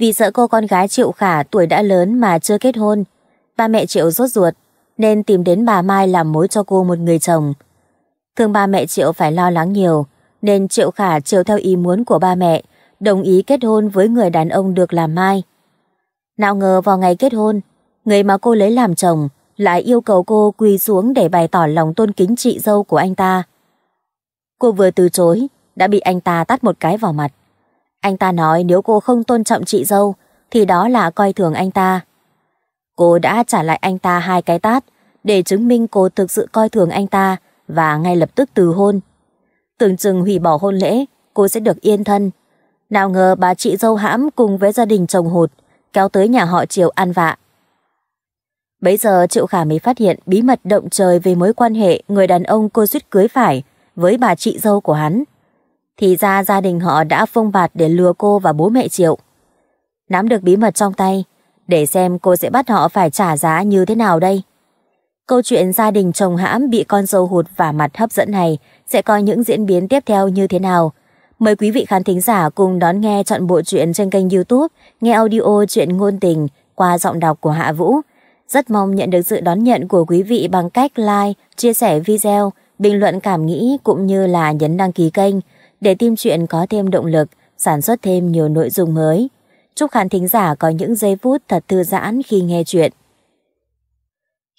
Vì sợ cô con gái Triệu Khả tuổi đã lớn mà chưa kết hôn, ba mẹ Triệu rốt ruột nên tìm đến bà Mai làm mối cho cô một người chồng. Thương ba mẹ Triệu phải lo lắng nhiều, nên Triệu Khả chiều theo ý muốn của ba mẹ, đồng ý kết hôn với người đàn ông được làm Mai. Nào ngờ vào ngày kết hôn, người mà cô lấy làm chồng lại yêu cầu cô quỳ xuống để bày tỏ lòng tôn kính chị dâu của anh ta. Cô vừa từ chối, đã bị anh ta tát một cái vào mặt. Anh ta nói nếu cô không tôn trọng chị dâu, thì đó là coi thường anh ta. Cô đã trả lại anh ta hai cái tát, để chứng minh cô thực sự coi thường anh ta và ngay lập tức từ hôn. Tưởng chừng hủy bỏ hôn lễ, cô sẽ được yên thân. Nào ngờ bà chị dâu hãm cùng với gia đình chồng hụt, kéo tới nhà họ Triều ăn vạ. Bấy giờ Triệu Khả mới phát hiện bí mật động trời về mối quan hệ người đàn ông cô suýt cưới phải với bà chị dâu của hắn thì ra gia đình họ đã phong bạt để lừa cô và bố mẹ Triệu. Nắm được bí mật trong tay, để xem cô sẽ bắt họ phải trả giá như thế nào đây. Câu chuyện gia đình chồng hãm bị con dâu hụt và mặt hấp dẫn này sẽ có những diễn biến tiếp theo như thế nào. Mời quý vị khán thính giả cùng đón nghe chọn bộ truyện trên kênh youtube Nghe Audio Chuyện Ngôn Tình qua giọng đọc của Hạ Vũ. Rất mong nhận được sự đón nhận của quý vị bằng cách like, chia sẻ video, bình luận cảm nghĩ cũng như là nhấn đăng ký kênh để tim chuyện có thêm động lực, sản xuất thêm nhiều nội dung mới. Chúc khán thính giả có những giây phút thật thư giãn khi nghe chuyện.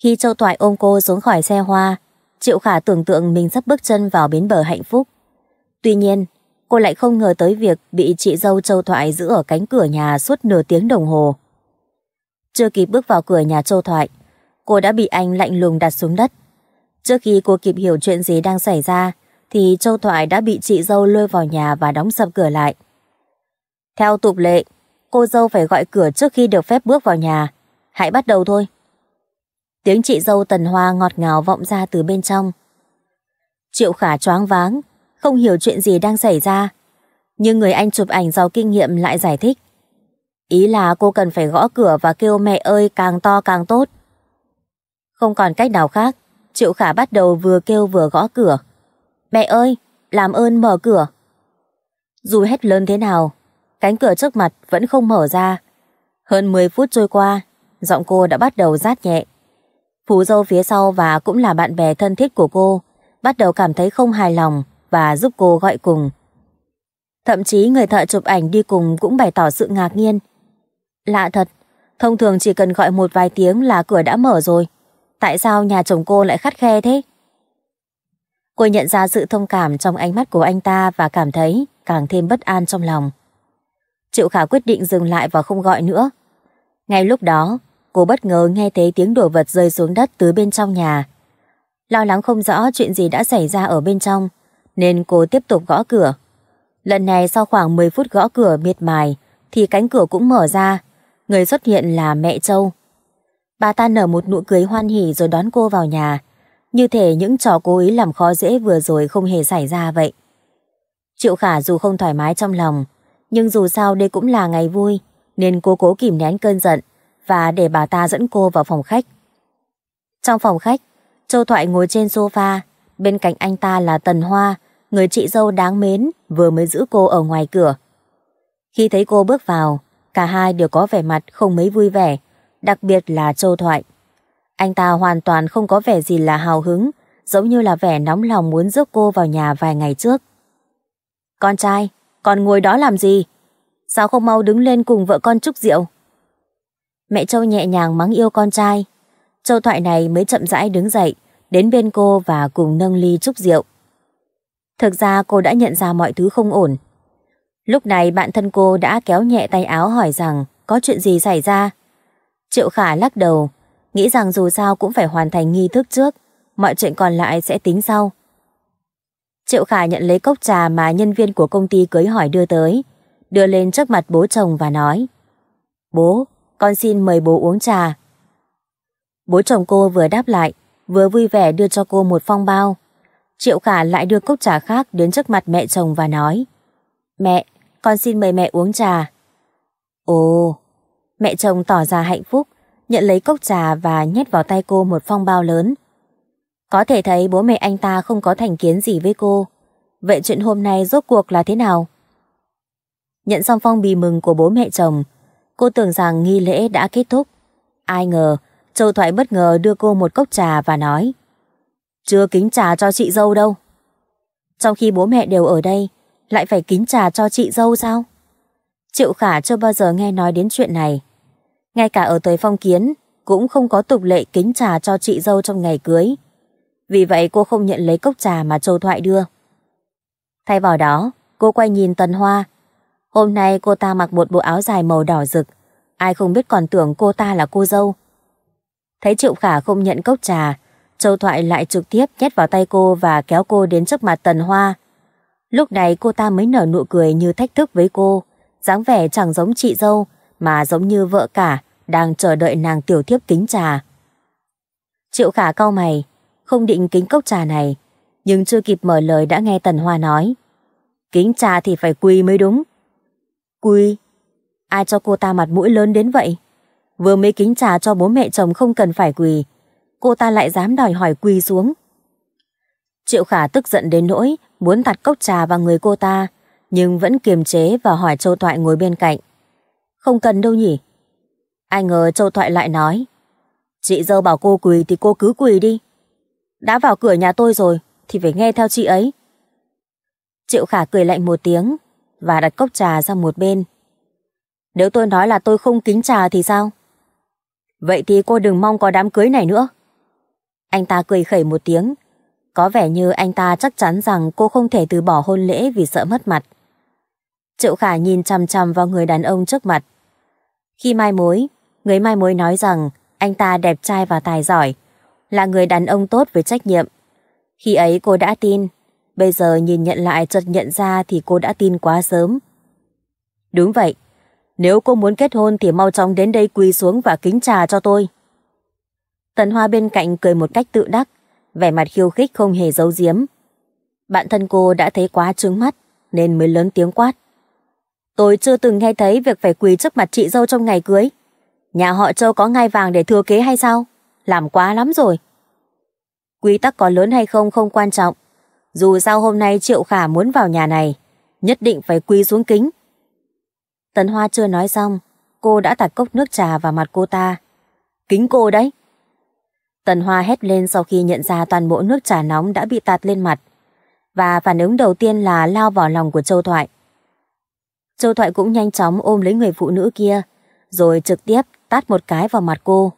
Khi Châu Toại ôm cô xuống khỏi xe hoa, Triệu Khả tưởng tượng mình sắp bước chân vào bến bờ hạnh phúc. Tuy nhiên, cô lại không ngờ tới việc bị chị dâu Châu Thoại giữ ở cánh cửa nhà suốt nửa tiếng đồng hồ. Chưa kịp bước vào cửa nhà Châu Thoại, cô đã bị anh lạnh lùng đặt xuống đất. Trước khi cô kịp hiểu chuyện gì đang xảy ra, thì Châu Thoại đã bị chị dâu lôi vào nhà và đóng sập cửa lại. Theo tục lệ, cô dâu phải gọi cửa trước khi được phép bước vào nhà. Hãy bắt đầu thôi. Tiếng chị dâu Tần Hoa ngọt ngào vọng ra từ bên trong. Triệu Khả choáng váng, không hiểu chuyện gì đang xảy ra. Nhưng người anh chụp ảnh giàu kinh nghiệm lại giải thích. Ý là cô cần phải gõ cửa và kêu mẹ ơi càng to càng tốt. Không còn cách nào khác, Triệu Khả bắt đầu vừa kêu vừa gõ cửa. Mẹ ơi, làm ơn mở cửa. Dù hét lớn thế nào, cánh cửa trước mặt vẫn không mở ra. Hơn 10 phút trôi qua, giọng cô đã bắt đầu rát nhẹ. Phú dâu phía sau và cũng là bạn bè thân thiết của cô, bắt đầu cảm thấy không hài lòng và giúp cô gọi cùng. Thậm chí người thợ chụp ảnh đi cùng cũng bày tỏ sự ngạc nhiên. Lạ thật, thông thường chỉ cần gọi một vài tiếng là cửa đã mở rồi. Tại sao nhà chồng cô lại khắt khe thế? Cô nhận ra sự thông cảm trong ánh mắt của anh ta và cảm thấy càng thêm bất an trong lòng. Triệu Khả quyết định dừng lại và không gọi nữa. Ngay lúc đó, cô bất ngờ nghe thấy tiếng đồ vật rơi xuống đất từ bên trong nhà. Lo lắng không rõ chuyện gì đã xảy ra ở bên trong, nên cô tiếp tục gõ cửa. Lần này sau khoảng 10 phút gõ cửa miệt mài, thì cánh cửa cũng mở ra. Người xuất hiện là mẹ Châu. Bà ta nở một nụ cười hoan hỉ rồi đón cô vào nhà như thể những trò cố ý làm khó dễ vừa rồi không hề xảy ra vậy. Triệu Khả dù không thoải mái trong lòng, nhưng dù sao đây cũng là ngày vui, nên cô cố kìm nén cơn giận và để bà ta dẫn cô vào phòng khách. Trong phòng khách, Châu Thoại ngồi trên sofa, bên cạnh anh ta là Tần Hoa, người chị dâu đáng mến vừa mới giữ cô ở ngoài cửa. Khi thấy cô bước vào, cả hai đều có vẻ mặt không mấy vui vẻ, đặc biệt là Châu Thoại. Anh ta hoàn toàn không có vẻ gì là hào hứng, giống như là vẻ nóng lòng muốn giúp cô vào nhà vài ngày trước. Con trai, con ngồi đó làm gì? Sao không mau đứng lên cùng vợ con chúc rượu? Mẹ Châu nhẹ nhàng mắng yêu con trai. Châu Thoại này mới chậm rãi đứng dậy, đến bên cô và cùng nâng ly chúc rượu. Thực ra cô đã nhận ra mọi thứ không ổn. Lúc này bạn thân cô đã kéo nhẹ tay áo hỏi rằng có chuyện gì xảy ra. Triệu Khả lắc đầu, nghĩ rằng dù sao cũng phải hoàn thành nghi thức trước, mọi chuyện còn lại sẽ tính sau. Triệu Khả nhận lấy cốc trà mà nhân viên của công ty cưới hỏi đưa tới, đưa lên trước mặt bố chồng và nói Bố, con xin mời bố uống trà. Bố chồng cô vừa đáp lại, vừa vui vẻ đưa cho cô một phong bao. Triệu Khả lại đưa cốc trà khác đến trước mặt mẹ chồng và nói Mẹ, con xin mời mẹ uống trà. Ồ, mẹ chồng tỏ ra hạnh phúc, nhận lấy cốc trà và nhét vào tay cô một phong bao lớn. Có thể thấy bố mẹ anh ta không có thành kiến gì với cô. Vậy chuyện hôm nay rốt cuộc là thế nào? Nhận xong phong bì mừng của bố mẹ chồng, cô tưởng rằng nghi lễ đã kết thúc. Ai ngờ, Châu Thoại bất ngờ đưa cô một cốc trà và nói Chưa kính trà cho chị dâu đâu. Trong khi bố mẹ đều ở đây, lại phải kính trà cho chị dâu sao? Triệu Khả chưa bao giờ nghe nói đến chuyện này ngay cả ở thời phong kiến, cũng không có tục lệ kính trà cho chị dâu trong ngày cưới. Vì vậy cô không nhận lấy cốc trà mà Châu Thoại đưa. Thay vào đó, cô quay nhìn Tần Hoa. Hôm nay cô ta mặc một bộ áo dài màu đỏ rực. Ai không biết còn tưởng cô ta là cô dâu. Thấy Triệu Khả không nhận cốc trà, Châu Thoại lại trực tiếp nhét vào tay cô và kéo cô đến trước mặt Tần Hoa. Lúc này cô ta mới nở nụ cười như thách thức với cô, dáng vẻ chẳng giống chị dâu mà giống như vợ cả đang chờ đợi nàng tiểu thiếp kính trà. Triệu khả cau mày, không định kính cốc trà này, nhưng chưa kịp mở lời đã nghe Tần Hoa nói. Kính trà thì phải quỳ mới đúng. Quỳ? Ai cho cô ta mặt mũi lớn đến vậy? Vừa mới kính trà cho bố mẹ chồng không cần phải quỳ, cô ta lại dám đòi hỏi quỳ xuống. Triệu khả tức giận đến nỗi muốn tạt cốc trà vào người cô ta, nhưng vẫn kiềm chế và hỏi Châu Toại ngồi bên cạnh. Không cần đâu nhỉ? Ai ngờ Châu Thoại lại nói Chị dâu bảo cô quỳ thì cô cứ quỳ đi Đã vào cửa nhà tôi rồi Thì phải nghe theo chị ấy Triệu Khả cười lạnh một tiếng Và đặt cốc trà sang một bên Nếu tôi nói là tôi không kính trà thì sao Vậy thì cô đừng mong có đám cưới này nữa Anh ta cười khẩy một tiếng Có vẻ như anh ta chắc chắn rằng cô không thể từ bỏ hôn lễ vì sợ mất mặt Triệu Khả nhìn chằm chằm vào người đàn ông trước mặt. Khi mai mối, Người mai mối nói rằng anh ta đẹp trai và tài giỏi, là người đàn ông tốt với trách nhiệm. Khi ấy cô đã tin, bây giờ nhìn nhận lại chợt nhận ra thì cô đã tin quá sớm. Đúng vậy, nếu cô muốn kết hôn thì mau chóng đến đây quỳ xuống và kính trà cho tôi. Tần Hoa bên cạnh cười một cách tự đắc, vẻ mặt khiêu khích không hề giấu giếm. Bạn thân cô đã thấy quá trướng mắt nên mới lớn tiếng quát. Tôi chưa từng nghe thấy việc phải quỳ trước mặt chị dâu trong ngày cưới. Nhà họ Châu có ngai vàng để thừa kế hay sao? Làm quá lắm rồi. Quy tắc có lớn hay không không quan trọng. Dù sao hôm nay Triệu Khả muốn vào nhà này, nhất định phải quy xuống kính. Tần Hoa chưa nói xong, cô đã tạt cốc nước trà vào mặt cô ta. Kính cô đấy! Tần Hoa hét lên sau khi nhận ra toàn bộ nước trà nóng đã bị tạt lên mặt. Và phản ứng đầu tiên là lao vào lòng của Châu Thoại. Châu Thoại cũng nhanh chóng ôm lấy người phụ nữ kia, rồi trực tiếp tát một cái vào mặt cô.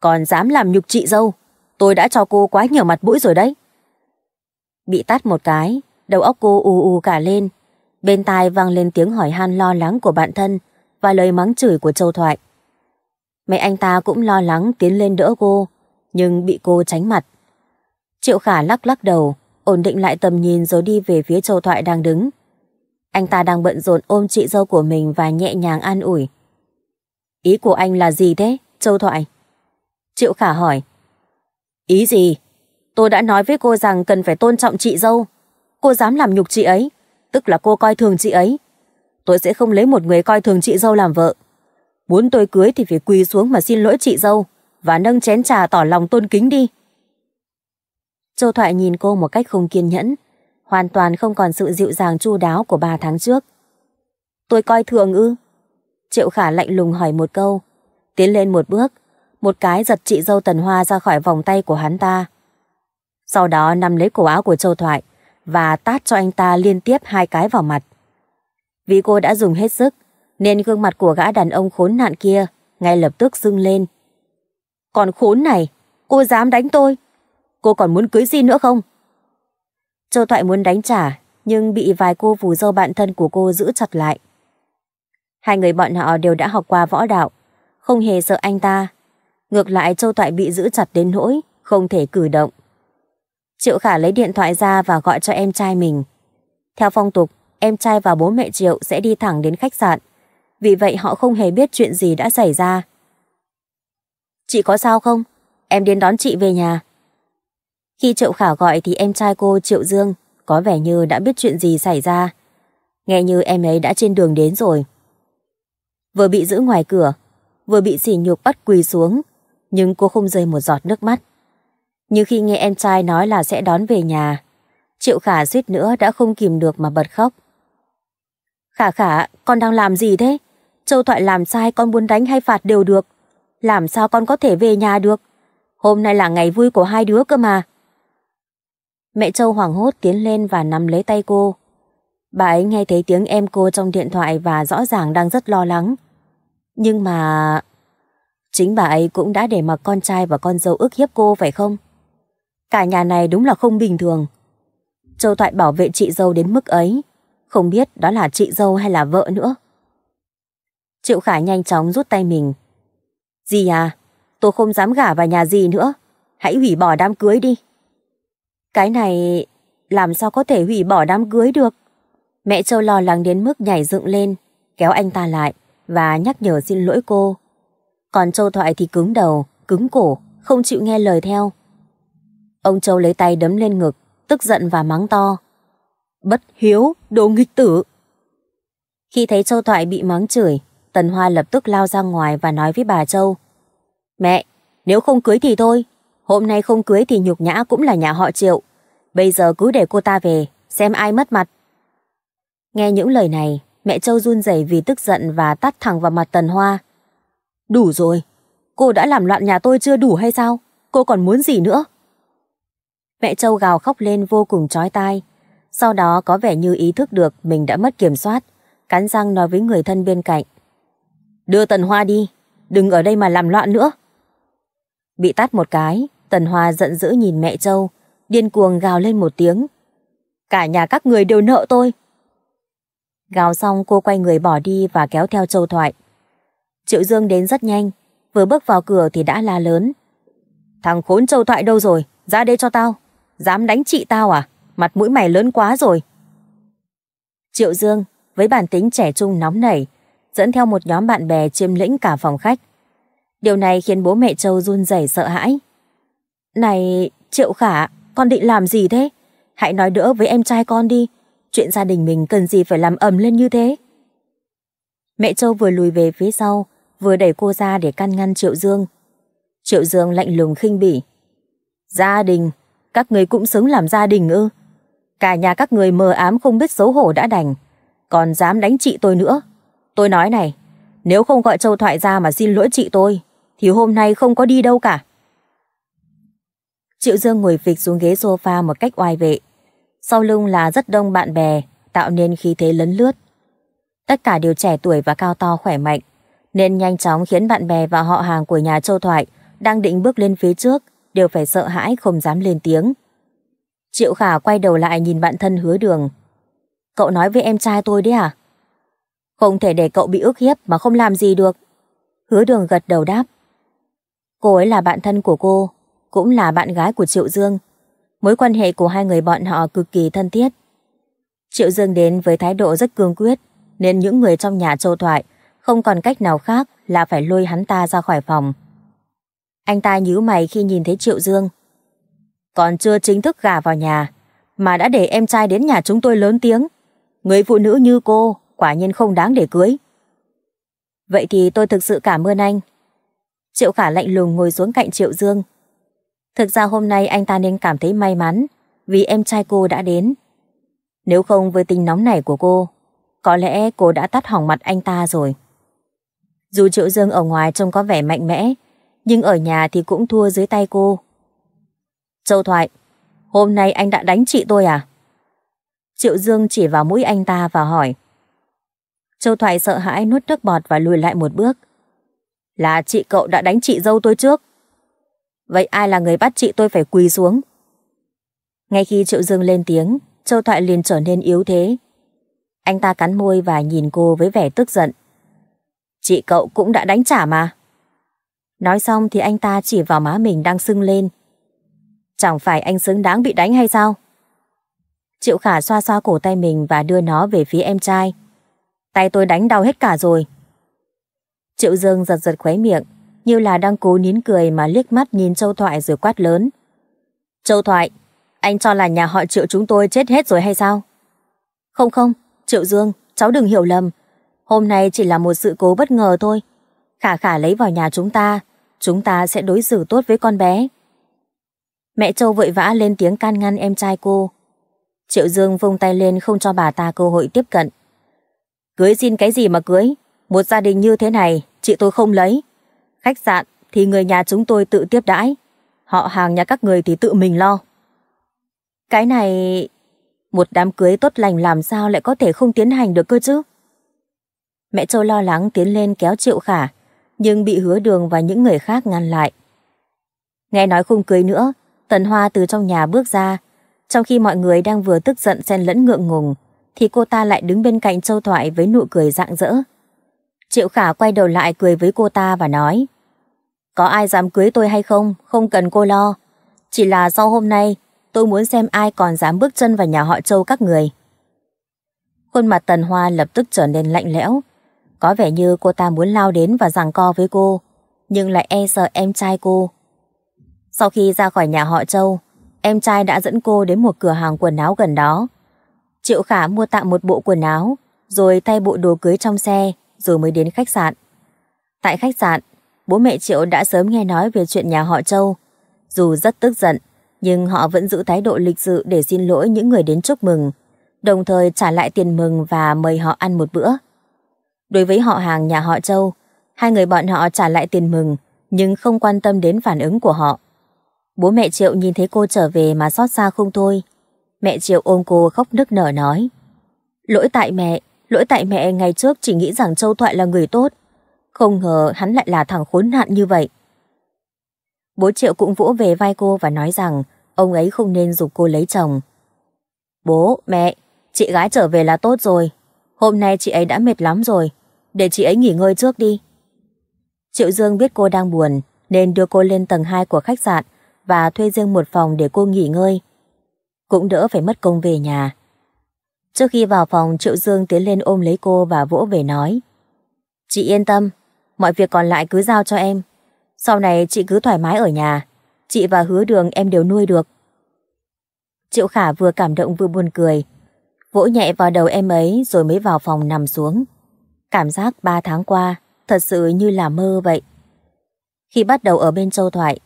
Còn dám làm nhục chị dâu, tôi đã cho cô quá nhiều mặt mũi rồi đấy. Bị tát một cái, đầu óc cô u u cả lên. Bên tai vang lên tiếng hỏi han lo lắng của bạn thân và lời mắng chửi của Châu Thoại. Mẹ anh ta cũng lo lắng tiến lên đỡ cô, nhưng bị cô tránh mặt. Triệu Khả lắc lắc đầu, ổn định lại tầm nhìn rồi đi về phía Châu Thoại đang đứng. Anh ta đang bận rộn ôm chị dâu của mình và nhẹ nhàng an ủi. Ý của anh là gì thế, Châu Thoại? Triệu Khả hỏi. Ý gì? Tôi đã nói với cô rằng cần phải tôn trọng chị dâu. Cô dám làm nhục chị ấy, tức là cô coi thường chị ấy. Tôi sẽ không lấy một người coi thường chị dâu làm vợ. Muốn tôi cưới thì phải quỳ xuống mà xin lỗi chị dâu và nâng chén trà tỏ lòng tôn kính đi. Châu Thoại nhìn cô một cách không kiên nhẫn, hoàn toàn không còn sự dịu dàng chu đáo của ba tháng trước. Tôi coi thường ư? Triệu Khả lạnh lùng hỏi một câu. Tiến lên một bước, một cái giật chị dâu Tần Hoa ra khỏi vòng tay của hắn ta. Sau đó nằm lấy cổ áo của Châu Thoại và tát cho anh ta liên tiếp hai cái vào mặt. Vì cô đã dùng hết sức, nên gương mặt của gã đàn ông khốn nạn kia ngay lập tức dưng lên. Còn khốn này, cô dám đánh tôi? Cô còn muốn cưới gì nữa không? Châu Thoại muốn đánh trả, nhưng bị vài cô phù dâu bạn thân của cô giữ chặt lại. Hai người bọn họ đều đã học qua võ đạo, không hề sợ anh ta. Ngược lại Châu Toại bị giữ chặt đến nỗi, không thể cử động. Triệu Khả lấy điện thoại ra và gọi cho em trai mình. Theo phong tục, em trai và bố mẹ Triệu sẽ đi thẳng đến khách sạn. Vì vậy họ không hề biết chuyện gì đã xảy ra. Chị có sao không? Em đến đón chị về nhà. Khi Triệu Khả gọi thì em trai cô Triệu Dương có vẻ như đã biết chuyện gì xảy ra. Nghe như em ấy đã trên đường đến rồi vừa bị giữ ngoài cửa, vừa bị sỉ nhục bắt quỳ xuống, nhưng cô không rơi một giọt nước mắt. Như khi nghe em trai nói là sẽ đón về nhà, Triệu Khả suýt nữa đã không kìm được mà bật khóc. Khả khả, con đang làm gì thế? Châu Thoại làm sai con muốn đánh hay phạt đều được. Làm sao con có thể về nhà được? Hôm nay là ngày vui của hai đứa cơ mà. Mẹ Châu hoảng hốt tiến lên và nắm lấy tay cô. Bà ấy nghe thấy tiếng em cô trong điện thoại và rõ ràng đang rất lo lắng. Nhưng mà... Chính bà ấy cũng đã để mặc con trai và con dâu ức hiếp cô phải không? Cả nhà này đúng là không bình thường. Châu Toại bảo vệ chị dâu đến mức ấy. Không biết đó là chị dâu hay là vợ nữa. Triệu Khải nhanh chóng rút tay mình. Dì à, tôi không dám gả vào nhà dì nữa. Hãy hủy bỏ đám cưới đi. Cái này làm sao có thể hủy bỏ đám cưới được? Mẹ Châu lo lắng đến mức nhảy dựng lên, kéo anh ta lại và nhắc nhở xin lỗi cô. Còn Châu Thoại thì cứng đầu, cứng cổ, không chịu nghe lời theo. Ông Châu lấy tay đấm lên ngực, tức giận và mắng to. Bất hiếu, đồ nghịch tử! Khi thấy Châu Thoại bị mắng chửi, Tần Hoa lập tức lao ra ngoài và nói với bà Châu. Mẹ, nếu không cưới thì thôi, hôm nay không cưới thì nhục nhã cũng là nhà họ triệu. Bây giờ cứ để cô ta về, xem ai mất mặt. Nghe những lời này, mẹ Châu run rẩy vì tức giận và tắt thẳng vào mặt Tần Hoa. Đủ rồi, cô đã làm loạn nhà tôi chưa đủ hay sao? Cô còn muốn gì nữa? Mẹ Châu gào khóc lên vô cùng chói tai. Sau đó có vẻ như ý thức được mình đã mất kiểm soát, cắn răng nói với người thân bên cạnh. Đưa Tần Hoa đi, đừng ở đây mà làm loạn nữa. Bị tát một cái, Tần Hoa giận dữ nhìn mẹ Châu, điên cuồng gào lên một tiếng. Cả nhà các người đều nợ tôi, Gào xong cô quay người bỏ đi và kéo theo Châu Thoại. Triệu Dương đến rất nhanh, vừa bước vào cửa thì đã la lớn. Thằng khốn Châu Thoại đâu rồi? Ra đây cho tao. Dám đánh chị tao à? Mặt mũi mày lớn quá rồi. Triệu Dương, với bản tính trẻ trung nóng nảy, dẫn theo một nhóm bạn bè chiêm lĩnh cả phòng khách. Điều này khiến bố mẹ Châu run rẩy sợ hãi. Này, Triệu Khả, con định làm gì thế? Hãy nói đỡ với em trai con đi, chuyện gia đình mình cần gì phải làm ầm lên như thế. Mẹ Châu vừa lùi về phía sau, vừa đẩy cô ra để can ngăn Triệu Dương. Triệu Dương lạnh lùng khinh bỉ. Gia đình, các người cũng xứng làm gia đình ư. Cả nhà các người mờ ám không biết xấu hổ đã đành, còn dám đánh chị tôi nữa. Tôi nói này, nếu không gọi Châu Thoại ra mà xin lỗi chị tôi, thì hôm nay không có đi đâu cả. Triệu Dương ngồi phịch xuống ghế sofa một cách oai vệ sau lưng là rất đông bạn bè, tạo nên khí thế lấn lướt. Tất cả đều trẻ tuổi và cao to khỏe mạnh, nên nhanh chóng khiến bạn bè và họ hàng của nhà Châu Thoại đang định bước lên phía trước, đều phải sợ hãi không dám lên tiếng. Triệu Khả quay đầu lại nhìn bạn thân hứa đường. Cậu nói với em trai tôi đấy à? Không thể để cậu bị ức hiếp mà không làm gì được. Hứa đường gật đầu đáp. Cô ấy là bạn thân của cô, cũng là bạn gái của Triệu Dương, mối quan hệ của hai người bọn họ cực kỳ thân thiết. Triệu Dương đến với thái độ rất cương quyết, nên những người trong nhà châu thoại không còn cách nào khác là phải lôi hắn ta ra khỏi phòng. Anh ta nhíu mày khi nhìn thấy Triệu Dương. Còn chưa chính thức gà vào nhà, mà đã để em trai đến nhà chúng tôi lớn tiếng. Người phụ nữ như cô, quả nhiên không đáng để cưới. Vậy thì tôi thực sự cảm ơn anh. Triệu Khả lạnh lùng ngồi xuống cạnh Triệu Dương, Thực ra hôm nay anh ta nên cảm thấy may mắn vì em trai cô đã đến. Nếu không với tình nóng này của cô, có lẽ cô đã tắt hỏng mặt anh ta rồi. Dù Triệu Dương ở ngoài trông có vẻ mạnh mẽ, nhưng ở nhà thì cũng thua dưới tay cô. Châu Thoại, hôm nay anh đã đánh chị tôi à? Triệu Dương chỉ vào mũi anh ta và hỏi. Châu Thoại sợ hãi nuốt nước bọt và lùi lại một bước. Là chị cậu đã đánh chị dâu tôi trước. Vậy ai là người bắt chị tôi phải quỳ xuống? Ngay khi Triệu Dương lên tiếng, Châu Thoại liền trở nên yếu thế. Anh ta cắn môi và nhìn cô với vẻ tức giận. Chị cậu cũng đã đánh trả mà. Nói xong thì anh ta chỉ vào má mình đang sưng lên. Chẳng phải anh xứng đáng bị đánh hay sao? Triệu Khả xoa xoa cổ tay mình và đưa nó về phía em trai. Tay tôi đánh đau hết cả rồi. Triệu Dương giật giật khóe miệng, như là đang cố nín cười mà liếc mắt nhìn Châu Thoại rồi quát lớn. Châu Thoại, anh cho là nhà họ Triệu chúng tôi chết hết rồi hay sao? Không không, Triệu Dương, cháu đừng hiểu lầm. Hôm nay chỉ là một sự cố bất ngờ thôi. Khả khả lấy vào nhà chúng ta, chúng ta sẽ đối xử tốt với con bé. Mẹ Châu vội vã lên tiếng can ngăn em trai cô. Triệu Dương vung tay lên không cho bà ta cơ hội tiếp cận. Cưới xin cái gì mà cưới? Một gia đình như thế này, chị tôi không lấy. Khách sạn thì người nhà chúng tôi tự tiếp đãi, họ hàng nhà các người thì tự mình lo. Cái này... Một đám cưới tốt lành làm sao lại có thể không tiến hành được cơ chứ? Mẹ Châu lo lắng tiến lên kéo Triệu Khả, nhưng bị hứa đường và những người khác ngăn lại. Nghe nói không cưới nữa, Tần Hoa từ trong nhà bước ra. Trong khi mọi người đang vừa tức giận xen lẫn ngượng ngùng, thì cô ta lại đứng bên cạnh Châu Thoại với nụ cười rạng rỡ. Triệu Khả quay đầu lại cười với cô ta và nói có ai dám cưới tôi hay không, không cần cô lo. Chỉ là sau hôm nay, tôi muốn xem ai còn dám bước chân vào nhà họ châu các người. Khuôn mặt Tần Hoa lập tức trở nên lạnh lẽo. Có vẻ như cô ta muốn lao đến và giằng co với cô, nhưng lại e sợ em trai cô. Sau khi ra khỏi nhà họ châu, em trai đã dẫn cô đến một cửa hàng quần áo gần đó. Triệu Khả mua tạm một bộ quần áo, rồi thay bộ đồ cưới trong xe, rồi mới đến khách sạn. Tại khách sạn, bố mẹ Triệu đã sớm nghe nói về chuyện nhà họ Châu. Dù rất tức giận, nhưng họ vẫn giữ thái độ lịch sự để xin lỗi những người đến chúc mừng, đồng thời trả lại tiền mừng và mời họ ăn một bữa. Đối với họ hàng nhà họ Châu, hai người bọn họ trả lại tiền mừng nhưng không quan tâm đến phản ứng của họ. Bố mẹ Triệu nhìn thấy cô trở về mà xót xa không thôi. Mẹ Triệu ôm cô khóc nức nở nói. Lỗi tại mẹ, lỗi tại mẹ ngày trước chỉ nghĩ rằng Châu Thoại là người tốt, không ngờ hắn lại là thằng khốn nạn như vậy. Bố Triệu cũng vỗ về vai cô và nói rằng ông ấy không nên dục cô lấy chồng. Bố, mẹ, chị gái trở về là tốt rồi. Hôm nay chị ấy đã mệt lắm rồi. Để chị ấy nghỉ ngơi trước đi. Triệu Dương biết cô đang buồn nên đưa cô lên tầng 2 của khách sạn và thuê riêng một phòng để cô nghỉ ngơi. Cũng đỡ phải mất công về nhà. Trước khi vào phòng Triệu Dương tiến lên ôm lấy cô và vỗ về nói Chị yên tâm, mọi việc còn lại cứ giao cho em. Sau này chị cứ thoải mái ở nhà, chị và hứa đường em đều nuôi được. Triệu Khả vừa cảm động vừa buồn cười, vỗ nhẹ vào đầu em ấy rồi mới vào phòng nằm xuống. Cảm giác ba tháng qua thật sự như là mơ vậy. Khi bắt đầu ở bên Châu Thoại,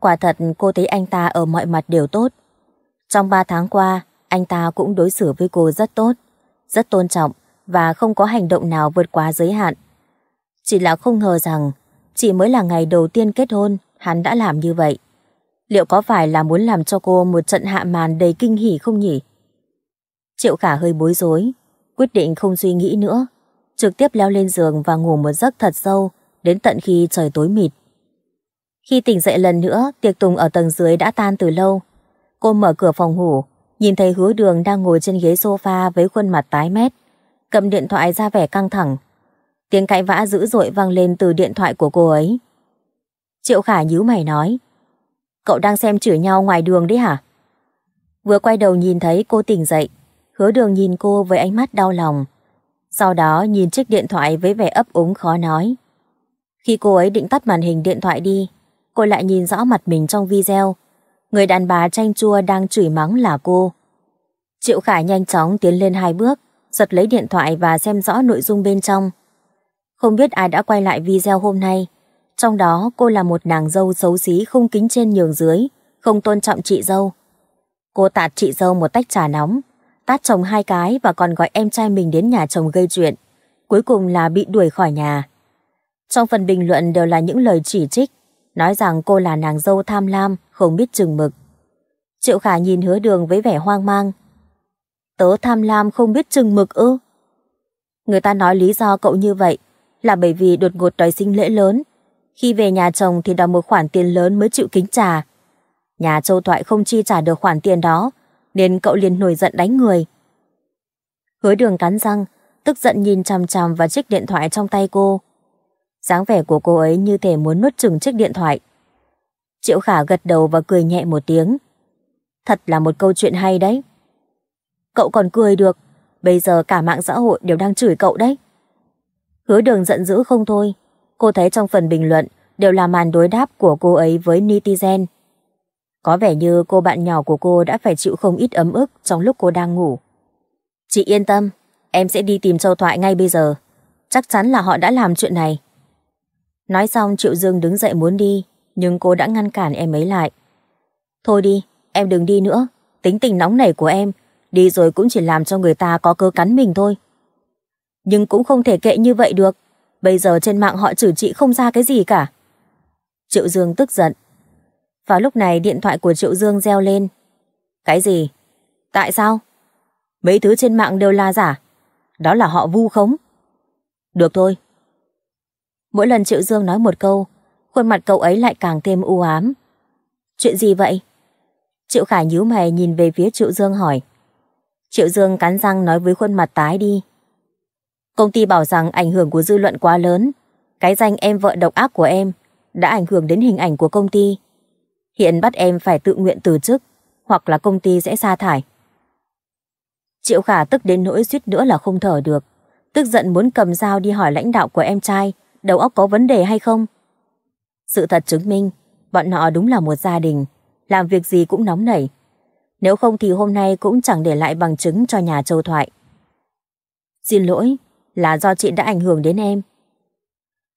quả thật cô thấy anh ta ở mọi mặt đều tốt. Trong ba tháng qua, anh ta cũng đối xử với cô rất tốt, rất tôn trọng và không có hành động nào vượt quá giới hạn chỉ là không ngờ rằng chỉ mới là ngày đầu tiên kết hôn hắn đã làm như vậy. Liệu có phải là muốn làm cho cô một trận hạ màn đầy kinh hỉ không nhỉ? Triệu khả hơi bối rối, quyết định không suy nghĩ nữa. Trực tiếp leo lên giường và ngủ một giấc thật sâu đến tận khi trời tối mịt. Khi tỉnh dậy lần nữa, tiệc tùng ở tầng dưới đã tan từ lâu. Cô mở cửa phòng ngủ, nhìn thấy hứa đường đang ngồi trên ghế sofa với khuôn mặt tái mét. Cầm điện thoại ra vẻ căng thẳng, Tiếng cãi vã dữ dội vang lên từ điện thoại của cô ấy. Triệu Khả nhíu mày nói. Cậu đang xem chửi nhau ngoài đường đấy hả? Vừa quay đầu nhìn thấy cô tỉnh dậy, hứa đường nhìn cô với ánh mắt đau lòng. Sau đó nhìn chiếc điện thoại với vẻ ấp úng khó nói. Khi cô ấy định tắt màn hình điện thoại đi, cô lại nhìn rõ mặt mình trong video. Người đàn bà chanh chua đang chửi mắng là cô. Triệu Khả nhanh chóng tiến lên hai bước, giật lấy điện thoại và xem rõ nội dung bên trong. Không biết ai đã quay lại video hôm nay. Trong đó cô là một nàng dâu xấu xí không kính trên nhường dưới, không tôn trọng chị dâu. Cô tạt chị dâu một tách trà nóng, tát chồng hai cái và còn gọi em trai mình đến nhà chồng gây chuyện. Cuối cùng là bị đuổi khỏi nhà. Trong phần bình luận đều là những lời chỉ trích, nói rằng cô là nàng dâu tham lam, không biết chừng mực. Triệu Khả nhìn hứa đường với vẻ hoang mang. Tớ tham lam không biết chừng mực ư. Người ta nói lý do cậu như vậy là bởi vì đột ngột đòi sinh lễ lớn. Khi về nhà chồng thì đòi một khoản tiền lớn mới chịu kính trà. Nhà Châu Thoại không chi trả được khoản tiền đó, nên cậu liền nổi giận đánh người. Hứa đường cắn răng, tức giận nhìn chằm chằm vào chiếc điện thoại trong tay cô. dáng vẻ của cô ấy như thể muốn nuốt chừng chiếc điện thoại. Triệu Khả gật đầu và cười nhẹ một tiếng. Thật là một câu chuyện hay đấy. Cậu còn cười được, bây giờ cả mạng xã hội đều đang chửi cậu đấy. Hứa đường giận dữ không thôi. Cô thấy trong phần bình luận đều là màn đối đáp của cô ấy với netizen. Có vẻ như cô bạn nhỏ của cô đã phải chịu không ít ấm ức trong lúc cô đang ngủ. Chị yên tâm, em sẽ đi tìm Châu Thoại ngay bây giờ. Chắc chắn là họ đã làm chuyện này. Nói xong Triệu Dương đứng dậy muốn đi, nhưng cô đã ngăn cản em ấy lại. Thôi đi, em đừng đi nữa. Tính tình nóng nảy của em, đi rồi cũng chỉ làm cho người ta có cơ cắn mình thôi nhưng cũng không thể kệ như vậy được. Bây giờ trên mạng họ chửi chị không ra cái gì cả. Triệu Dương tức giận. Vào lúc này điện thoại của Triệu Dương reo lên. Cái gì? Tại sao? Mấy thứ trên mạng đều là giả. Đó là họ vu khống. Được thôi. Mỗi lần Triệu Dương nói một câu, khuôn mặt cậu ấy lại càng thêm u ám. Chuyện gì vậy? Triệu Khải nhíu mày nhìn về phía Triệu Dương hỏi. Triệu Dương cắn răng nói với khuôn mặt tái đi. Công ty bảo rằng ảnh hưởng của dư luận quá lớn, cái danh em vợ độc ác của em đã ảnh hưởng đến hình ảnh của công ty. Hiện bắt em phải tự nguyện từ chức hoặc là công ty sẽ sa thải. Triệu Khả tức đến nỗi suýt nữa là không thở được, tức giận muốn cầm dao đi hỏi lãnh đạo của em trai đầu óc có vấn đề hay không. Sự thật chứng minh, bọn họ đúng là một gia đình, làm việc gì cũng nóng nảy. Nếu không thì hôm nay cũng chẳng để lại bằng chứng cho nhà châu thoại. Xin lỗi, là do chị đã ảnh hưởng đến em.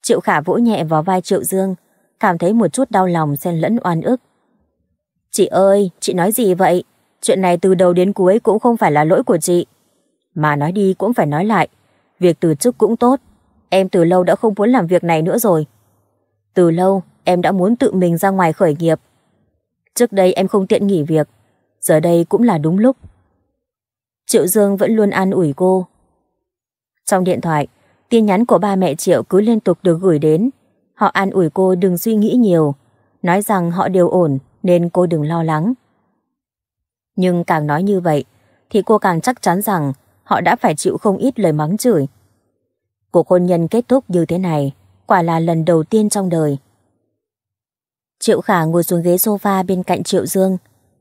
Triệu Khả vỗ nhẹ vào vai Triệu Dương, cảm thấy một chút đau lòng xen lẫn oan ức. Chị ơi, chị nói gì vậy? Chuyện này từ đầu đến cuối cũng không phải là lỗi của chị. Mà nói đi cũng phải nói lại, việc từ chức cũng tốt. Em từ lâu đã không muốn làm việc này nữa rồi. Từ lâu, em đã muốn tự mình ra ngoài khởi nghiệp. Trước đây em không tiện nghỉ việc, giờ đây cũng là đúng lúc. Triệu Dương vẫn luôn an ủi cô, trong điện thoại, tin nhắn của ba mẹ Triệu cứ liên tục được gửi đến. Họ an ủi cô đừng suy nghĩ nhiều, nói rằng họ đều ổn nên cô đừng lo lắng. Nhưng càng nói như vậy, thì cô càng chắc chắn rằng họ đã phải chịu không ít lời mắng chửi. Cuộc hôn nhân kết thúc như thế này, quả là lần đầu tiên trong đời. Triệu Khả ngồi xuống ghế sofa bên cạnh Triệu Dương,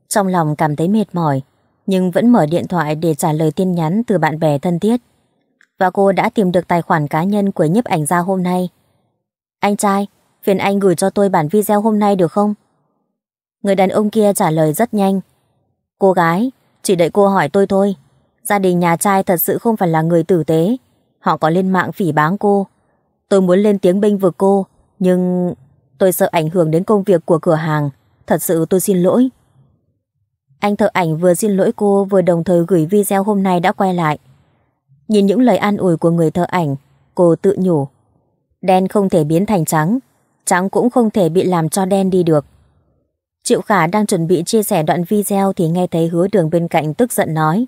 trong lòng cảm thấy mệt mỏi, nhưng vẫn mở điện thoại để trả lời tin nhắn từ bạn bè thân thiết và cô đã tìm được tài khoản cá nhân của nhiếp ảnh gia hôm nay. Anh trai, phiền anh gửi cho tôi bản video hôm nay được không? Người đàn ông kia trả lời rất nhanh. Cô gái, chỉ đợi cô hỏi tôi thôi. Gia đình nhà trai thật sự không phải là người tử tế. Họ có lên mạng phỉ báng cô. Tôi muốn lên tiếng bênh vực cô, nhưng tôi sợ ảnh hưởng đến công việc của cửa hàng. Thật sự tôi xin lỗi. Anh thợ ảnh vừa xin lỗi cô vừa đồng thời gửi video hôm nay đã quay lại. Nhìn những lời an ủi của người thợ ảnh, cô tự nhủ. Đen không thể biến thành trắng, trắng cũng không thể bị làm cho đen đi được. Triệu Khả đang chuẩn bị chia sẻ đoạn video thì nghe thấy hứa đường bên cạnh tức giận nói.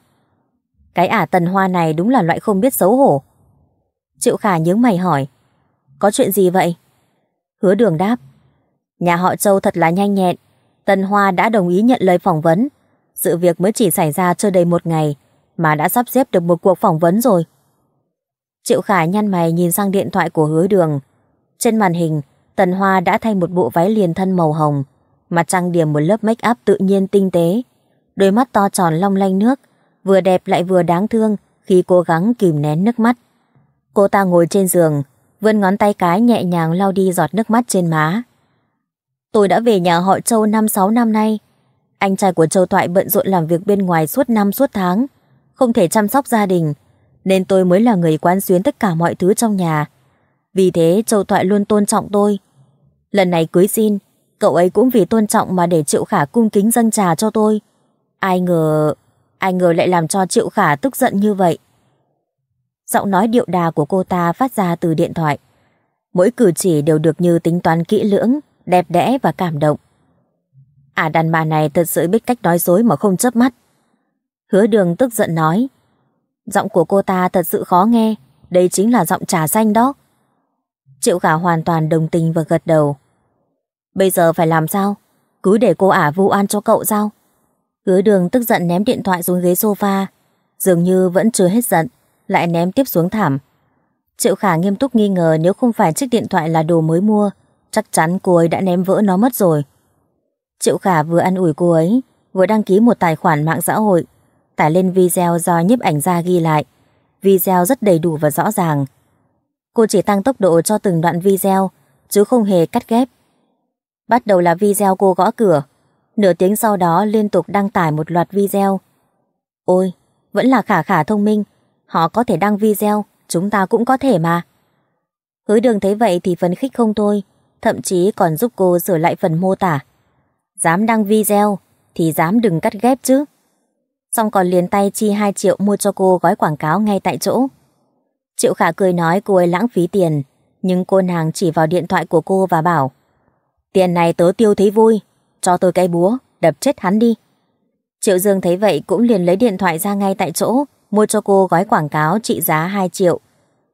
Cái ả tần hoa này đúng là loại không biết xấu hổ. Triệu Khả nhướng mày hỏi. Có chuyện gì vậy? Hứa đường đáp. Nhà họ Châu thật là nhanh nhẹn. Tần Hoa đã đồng ý nhận lời phỏng vấn. Sự việc mới chỉ xảy ra chưa đầy một ngày mà đã sắp xếp được một cuộc phỏng vấn rồi. Triệu Khải nhăn mày nhìn sang điện thoại của hứa đường. Trên màn hình, Tần Hoa đã thay một bộ váy liền thân màu hồng, mặt trang điểm một lớp make up tự nhiên tinh tế. Đôi mắt to tròn long lanh nước, vừa đẹp lại vừa đáng thương khi cố gắng kìm nén nước mắt. Cô ta ngồi trên giường, vươn ngón tay cái nhẹ nhàng lau đi giọt nước mắt trên má. Tôi đã về nhà họ Châu 5-6 năm nay. Anh trai của Châu Toại bận rộn làm việc bên ngoài suốt năm suốt tháng không thể chăm sóc gia đình, nên tôi mới là người quán xuyến tất cả mọi thứ trong nhà. Vì thế Châu Thoại luôn tôn trọng tôi. Lần này cưới xin, cậu ấy cũng vì tôn trọng mà để Triệu Khả cung kính dâng trà cho tôi. Ai ngờ... Ai ngờ lại làm cho Triệu Khả tức giận như vậy. Giọng nói điệu đà của cô ta phát ra từ điện thoại. Mỗi cử chỉ đều được như tính toán kỹ lưỡng, đẹp đẽ và cảm động. À đàn bà này thật sự biết cách nói dối mà không chớp mắt. Hứa đường tức giận nói. Giọng của cô ta thật sự khó nghe, đây chính là giọng trà xanh đó. Triệu khả hoàn toàn đồng tình và gật đầu. Bây giờ phải làm sao? Cứ để cô ả vu an cho cậu sao? Hứa đường tức giận ném điện thoại xuống ghế sofa, dường như vẫn chưa hết giận, lại ném tiếp xuống thảm. Triệu khả nghiêm túc nghi ngờ nếu không phải chiếc điện thoại là đồ mới mua, chắc chắn cô ấy đã ném vỡ nó mất rồi. Triệu khả vừa ăn ủi cô ấy, vừa đăng ký một tài khoản mạng xã hội tải lên video do nhiếp ảnh gia ghi lại. Video rất đầy đủ và rõ ràng. Cô chỉ tăng tốc độ cho từng đoạn video, chứ không hề cắt ghép. Bắt đầu là video cô gõ cửa, nửa tiếng sau đó liên tục đăng tải một loạt video. Ôi, vẫn là khả khả thông minh, họ có thể đăng video, chúng ta cũng có thể mà. Hứa đường thấy vậy thì phấn khích không thôi, thậm chí còn giúp cô sửa lại phần mô tả. Dám đăng video thì dám đừng cắt ghép chứ. Xong còn liền tay chi 2 triệu mua cho cô gói quảng cáo ngay tại chỗ. Triệu khả cười nói cô ấy lãng phí tiền, nhưng cô nàng chỉ vào điện thoại của cô và bảo Tiền này tớ tiêu thấy vui, cho tôi cây búa, đập chết hắn đi. Triệu Dương thấy vậy cũng liền lấy điện thoại ra ngay tại chỗ, mua cho cô gói quảng cáo trị giá 2 triệu.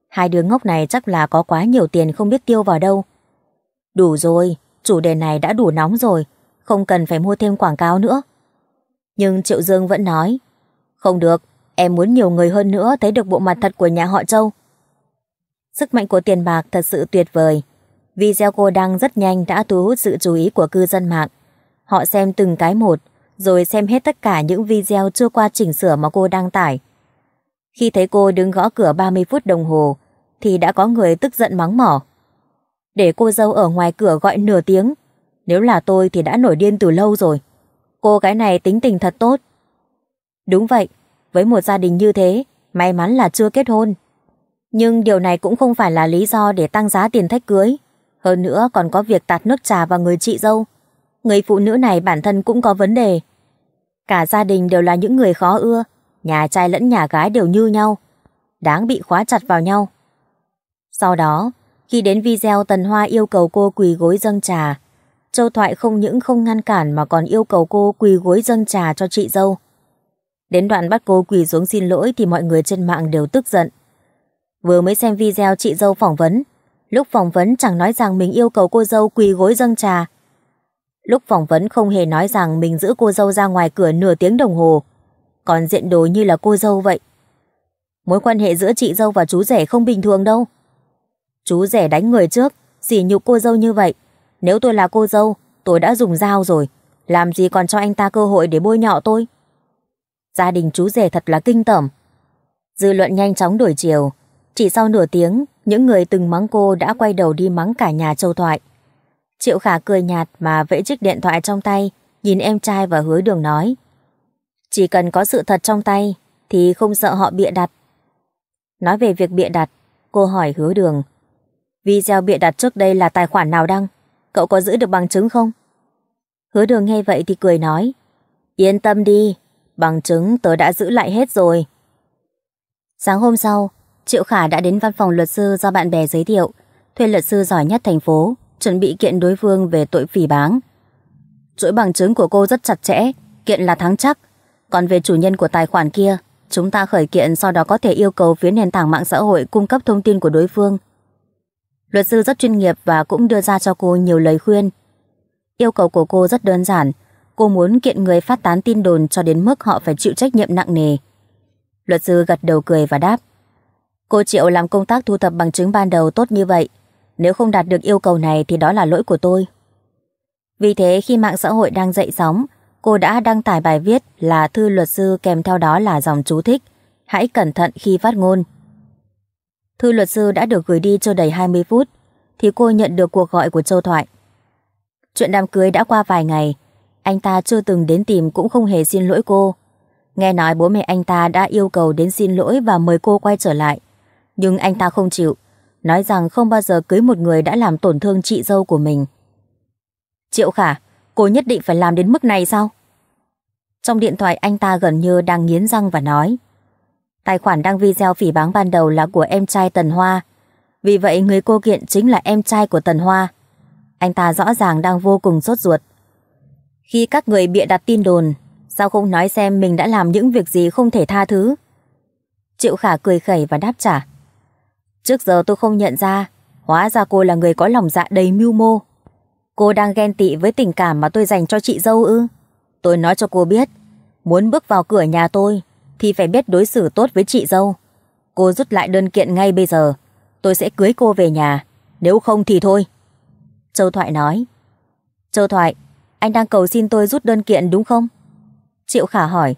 Hai đứa ngốc này chắc là có quá nhiều tiền không biết tiêu vào đâu. Đủ rồi, chủ đề này đã đủ nóng rồi, không cần phải mua thêm quảng cáo nữa. Nhưng Triệu Dương vẫn nói, không được, em muốn nhiều người hơn nữa thấy được bộ mặt thật của nhà họ Châu. Sức mạnh của tiền bạc thật sự tuyệt vời. Video cô đăng rất nhanh đã thu hút sự chú ý của cư dân mạng. Họ xem từng cái một, rồi xem hết tất cả những video chưa qua chỉnh sửa mà cô đăng tải. Khi thấy cô đứng gõ cửa 30 phút đồng hồ, thì đã có người tức giận mắng mỏ. Để cô dâu ở ngoài cửa gọi nửa tiếng, nếu là tôi thì đã nổi điên từ lâu rồi cô gái này tính tình thật tốt. Đúng vậy, với một gia đình như thế, may mắn là chưa kết hôn. Nhưng điều này cũng không phải là lý do để tăng giá tiền thách cưới. Hơn nữa còn có việc tạt nước trà vào người chị dâu. Người phụ nữ này bản thân cũng có vấn đề. Cả gia đình đều là những người khó ưa, nhà trai lẫn nhà gái đều như nhau, đáng bị khóa chặt vào nhau. Sau đó, khi đến video Tần Hoa yêu cầu cô quỳ gối dâng trà, Châu Thoại không những không ngăn cản mà còn yêu cầu cô quỳ gối dâng trà cho chị dâu. Đến đoạn bắt cô quỳ xuống xin lỗi thì mọi người trên mạng đều tức giận. Vừa mới xem video chị dâu phỏng vấn, lúc phỏng vấn chẳng nói rằng mình yêu cầu cô dâu quỳ gối dâng trà. Lúc phỏng vấn không hề nói rằng mình giữ cô dâu ra ngoài cửa nửa tiếng đồng hồ, còn diện đồ như là cô dâu vậy. Mối quan hệ giữa chị dâu và chú rể không bình thường đâu. Chú rể đánh người trước, sỉ nhục cô dâu như vậy, nếu tôi là cô dâu, tôi đã dùng dao rồi. Làm gì còn cho anh ta cơ hội để bôi nhọ tôi? Gia đình chú rể thật là kinh tởm. Dư luận nhanh chóng đổi chiều. Chỉ sau nửa tiếng, những người từng mắng cô đã quay đầu đi mắng cả nhà châu thoại. Triệu khả cười nhạt mà vẫy chiếc điện thoại trong tay, nhìn em trai và hứa đường nói. Chỉ cần có sự thật trong tay, thì không sợ họ bịa đặt. Nói về việc bịa đặt, cô hỏi hứa đường. Video bịa đặt trước đây là tài khoản nào đăng? cậu có giữ được bằng chứng không? Hứa đường nghe vậy thì cười nói, yên tâm đi, bằng chứng tớ đã giữ lại hết rồi. Sáng hôm sau, Triệu Khả đã đến văn phòng luật sư do bạn bè giới thiệu, thuê luật sư giỏi nhất thành phố, chuẩn bị kiện đối phương về tội phỉ báng. Chuỗi bằng chứng của cô rất chặt chẽ, kiện là thắng chắc. Còn về chủ nhân của tài khoản kia, chúng ta khởi kiện sau đó có thể yêu cầu phía nền tảng mạng xã hội cung cấp thông tin của đối phương Luật sư rất chuyên nghiệp và cũng đưa ra cho cô nhiều lời khuyên. Yêu cầu của cô rất đơn giản, cô muốn kiện người phát tán tin đồn cho đến mức họ phải chịu trách nhiệm nặng nề. Luật sư gật đầu cười và đáp. Cô Triệu làm công tác thu thập bằng chứng ban đầu tốt như vậy. Nếu không đạt được yêu cầu này thì đó là lỗi của tôi. Vì thế khi mạng xã hội đang dậy sóng, cô đã đăng tải bài viết là thư luật sư kèm theo đó là dòng chú thích. Hãy cẩn thận khi phát ngôn. Thư luật sư đã được gửi đi cho đầy 20 phút thì cô nhận được cuộc gọi của Châu Thoại. Chuyện đám cưới đã qua vài ngày, anh ta chưa từng đến tìm cũng không hề xin lỗi cô. Nghe nói bố mẹ anh ta đã yêu cầu đến xin lỗi và mời cô quay trở lại. Nhưng anh ta không chịu, nói rằng không bao giờ cưới một người đã làm tổn thương chị dâu của mình. Triệu khả, cô nhất định phải làm đến mức này sao? Trong điện thoại anh ta gần như đang nghiến răng và nói. Tài khoản đăng video phỉ báng ban đầu là của em trai Tần Hoa. Vì vậy người cô kiện chính là em trai của Tần Hoa. Anh ta rõ ràng đang vô cùng sốt ruột. Khi các người bịa đặt tin đồn, sao không nói xem mình đã làm những việc gì không thể tha thứ? Triệu Khả cười khẩy và đáp trả. Trước giờ tôi không nhận ra, hóa ra cô là người có lòng dạ đầy mưu mô. Cô đang ghen tị với tình cảm mà tôi dành cho chị dâu ư. Tôi nói cho cô biết, muốn bước vào cửa nhà tôi thì phải biết đối xử tốt với chị dâu. Cô rút lại đơn kiện ngay bây giờ. Tôi sẽ cưới cô về nhà. Nếu không thì thôi. Châu Thoại nói. Châu Thoại, anh đang cầu xin tôi rút đơn kiện đúng không? Triệu Khả hỏi.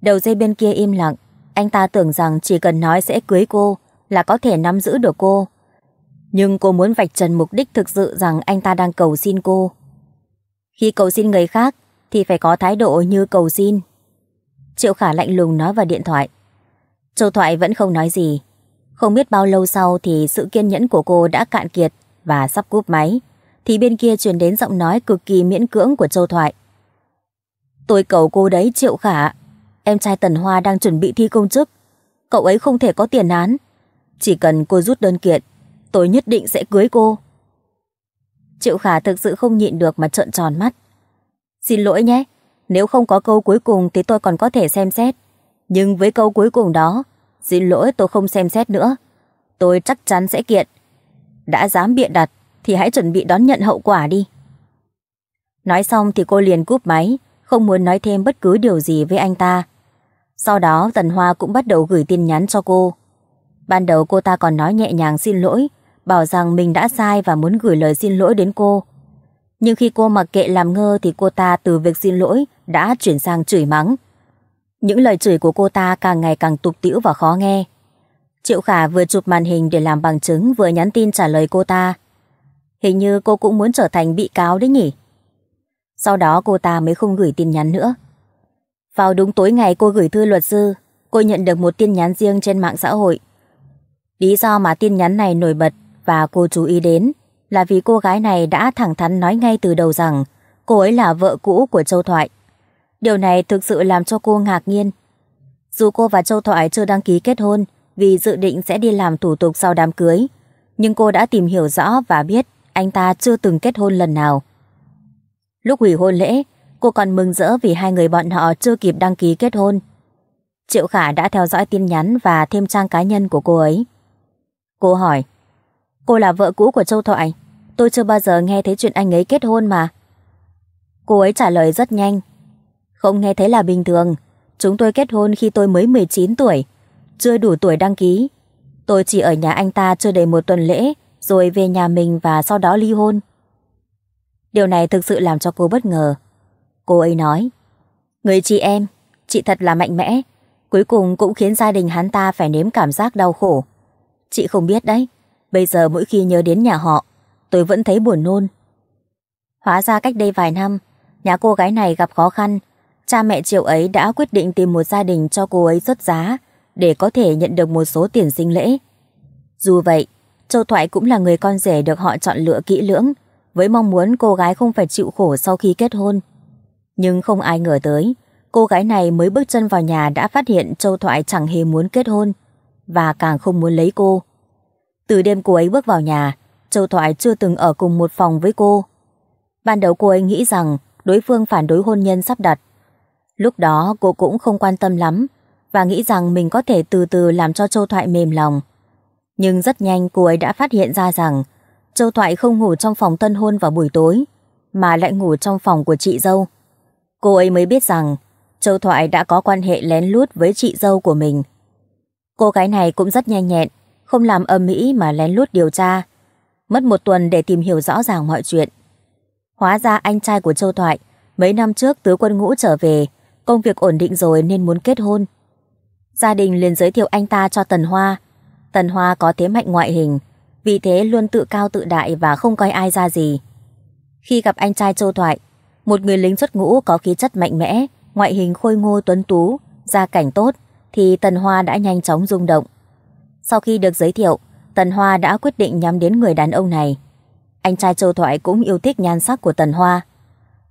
Đầu dây bên kia im lặng. Anh ta tưởng rằng chỉ cần nói sẽ cưới cô là có thể nắm giữ được cô. Nhưng cô muốn vạch trần mục đích thực sự rằng anh ta đang cầu xin cô. Khi cầu xin người khác thì phải có thái độ như cầu xin. Triệu Khả lạnh lùng nói vào điện thoại. Châu Thoại vẫn không nói gì. Không biết bao lâu sau thì sự kiên nhẫn của cô đã cạn kiệt và sắp cúp máy. Thì bên kia truyền đến giọng nói cực kỳ miễn cưỡng của Châu Thoại. Tôi cầu cô đấy Triệu Khả. Em trai Tần Hoa đang chuẩn bị thi công chức. Cậu ấy không thể có tiền án. Chỉ cần cô rút đơn kiện, tôi nhất định sẽ cưới cô. Triệu Khả thực sự không nhịn được mà trợn tròn mắt. Xin lỗi nhé, nếu không có câu cuối cùng thì tôi còn có thể xem xét. Nhưng với câu cuối cùng đó, xin lỗi tôi không xem xét nữa. Tôi chắc chắn sẽ kiện. Đã dám biện đặt thì hãy chuẩn bị đón nhận hậu quả đi. Nói xong thì cô liền cúp máy, không muốn nói thêm bất cứ điều gì với anh ta. Sau đó Tần Hoa cũng bắt đầu gửi tin nhắn cho cô. Ban đầu cô ta còn nói nhẹ nhàng xin lỗi, bảo rằng mình đã sai và muốn gửi lời xin lỗi đến cô. Nhưng khi cô mặc kệ làm ngơ thì cô ta từ việc xin lỗi đã chuyển sang chửi mắng. Những lời chửi của cô ta càng ngày càng tục tĩu và khó nghe. Triệu Khả vừa chụp màn hình để làm bằng chứng vừa nhắn tin trả lời cô ta. Hình như cô cũng muốn trở thành bị cáo đấy nhỉ? Sau đó cô ta mới không gửi tin nhắn nữa. Vào đúng tối ngày cô gửi thư luật sư, cô nhận được một tin nhắn riêng trên mạng xã hội. Lý do mà tin nhắn này nổi bật và cô chú ý đến là vì cô gái này đã thẳng thắn nói ngay từ đầu rằng cô ấy là vợ cũ của Châu Thoại. Điều này thực sự làm cho cô ngạc nhiên. Dù cô và Châu Thoại chưa đăng ký kết hôn vì dự định sẽ đi làm thủ tục sau đám cưới, nhưng cô đã tìm hiểu rõ và biết anh ta chưa từng kết hôn lần nào. Lúc hủy hôn lễ, cô còn mừng rỡ vì hai người bọn họ chưa kịp đăng ký kết hôn. Triệu Khả đã theo dõi tin nhắn và thêm trang cá nhân của cô ấy. Cô hỏi, Cô là vợ cũ của Châu Thoại. Tôi chưa bao giờ nghe thấy chuyện anh ấy kết hôn mà. Cô ấy trả lời rất nhanh. Không nghe thấy là bình thường. Chúng tôi kết hôn khi tôi mới 19 tuổi. Chưa đủ tuổi đăng ký. Tôi chỉ ở nhà anh ta chưa đầy một tuần lễ, rồi về nhà mình và sau đó ly hôn. Điều này thực sự làm cho cô bất ngờ. Cô ấy nói, Người chị em, chị thật là mạnh mẽ, cuối cùng cũng khiến gia đình hắn ta phải nếm cảm giác đau khổ. Chị không biết đấy, Bây giờ mỗi khi nhớ đến nhà họ, tôi vẫn thấy buồn nôn. Hóa ra cách đây vài năm, nhà cô gái này gặp khó khăn, cha mẹ Triệu ấy đã quyết định tìm một gia đình cho cô ấy xuất giá để có thể nhận được một số tiền sinh lễ. Dù vậy, Châu Thoại cũng là người con rể được họ chọn lựa kỹ lưỡng với mong muốn cô gái không phải chịu khổ sau khi kết hôn. Nhưng không ai ngờ tới, cô gái này mới bước chân vào nhà đã phát hiện Châu Thoại chẳng hề muốn kết hôn và càng không muốn lấy cô. Từ đêm cô ấy bước vào nhà, Châu Thoại chưa từng ở cùng một phòng với cô. Ban đầu cô ấy nghĩ rằng đối phương phản đối hôn nhân sắp đặt. Lúc đó cô cũng không quan tâm lắm và nghĩ rằng mình có thể từ từ làm cho Châu Thoại mềm lòng. Nhưng rất nhanh cô ấy đã phát hiện ra rằng Châu Thoại không ngủ trong phòng tân hôn vào buổi tối mà lại ngủ trong phòng của chị dâu. Cô ấy mới biết rằng Châu Thoại đã có quan hệ lén lút với chị dâu của mình. Cô gái này cũng rất nhanh nhẹn không làm âm mỹ mà lén lút điều tra. Mất một tuần để tìm hiểu rõ ràng mọi chuyện. Hóa ra anh trai của Châu Thoại, mấy năm trước tứ quân ngũ trở về, công việc ổn định rồi nên muốn kết hôn. Gia đình liền giới thiệu anh ta cho Tần Hoa. Tần Hoa có thế mạnh ngoại hình, vì thế luôn tự cao tự đại và không coi ai ra gì. Khi gặp anh trai Châu Thoại, một người lính xuất ngũ có khí chất mạnh mẽ, ngoại hình khôi ngô tuấn tú, gia cảnh tốt, thì Tần Hoa đã nhanh chóng rung động. Sau khi được giới thiệu, Tần Hoa đã quyết định nhắm đến người đàn ông này. Anh trai Châu Thoại cũng yêu thích nhan sắc của Tần Hoa.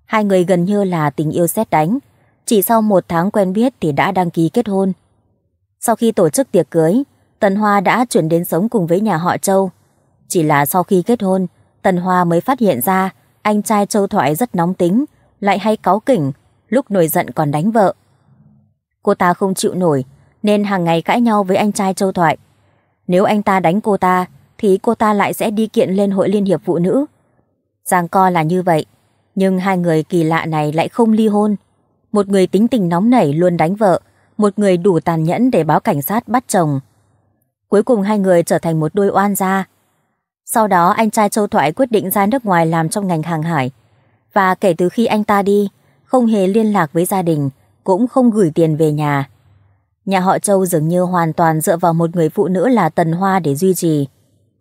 Hai người gần như là tình yêu xét đánh. Chỉ sau một tháng quen biết thì đã đăng ký kết hôn. Sau khi tổ chức tiệc cưới, Tần Hoa đã chuyển đến sống cùng với nhà họ Châu. Chỉ là sau khi kết hôn, Tần Hoa mới phát hiện ra anh trai Châu Thoại rất nóng tính, lại hay cáu kỉnh, lúc nổi giận còn đánh vợ. Cô ta không chịu nổi, nên hàng ngày cãi nhau với anh trai Châu Thoại. Nếu anh ta đánh cô ta, thì cô ta lại sẽ đi kiện lên Hội Liên hiệp Phụ nữ. Giang co là như vậy, nhưng hai người kỳ lạ này lại không ly hôn. Một người tính tình nóng nảy luôn đánh vợ, một người đủ tàn nhẫn để báo cảnh sát bắt chồng. Cuối cùng hai người trở thành một đôi oan gia. Sau đó anh trai Châu Thoại quyết định ra nước ngoài làm trong ngành hàng hải. Và kể từ khi anh ta đi, không hề liên lạc với gia đình, cũng không gửi tiền về nhà. Nhà họ Châu dường như hoàn toàn dựa vào một người phụ nữ là Tần Hoa để duy trì.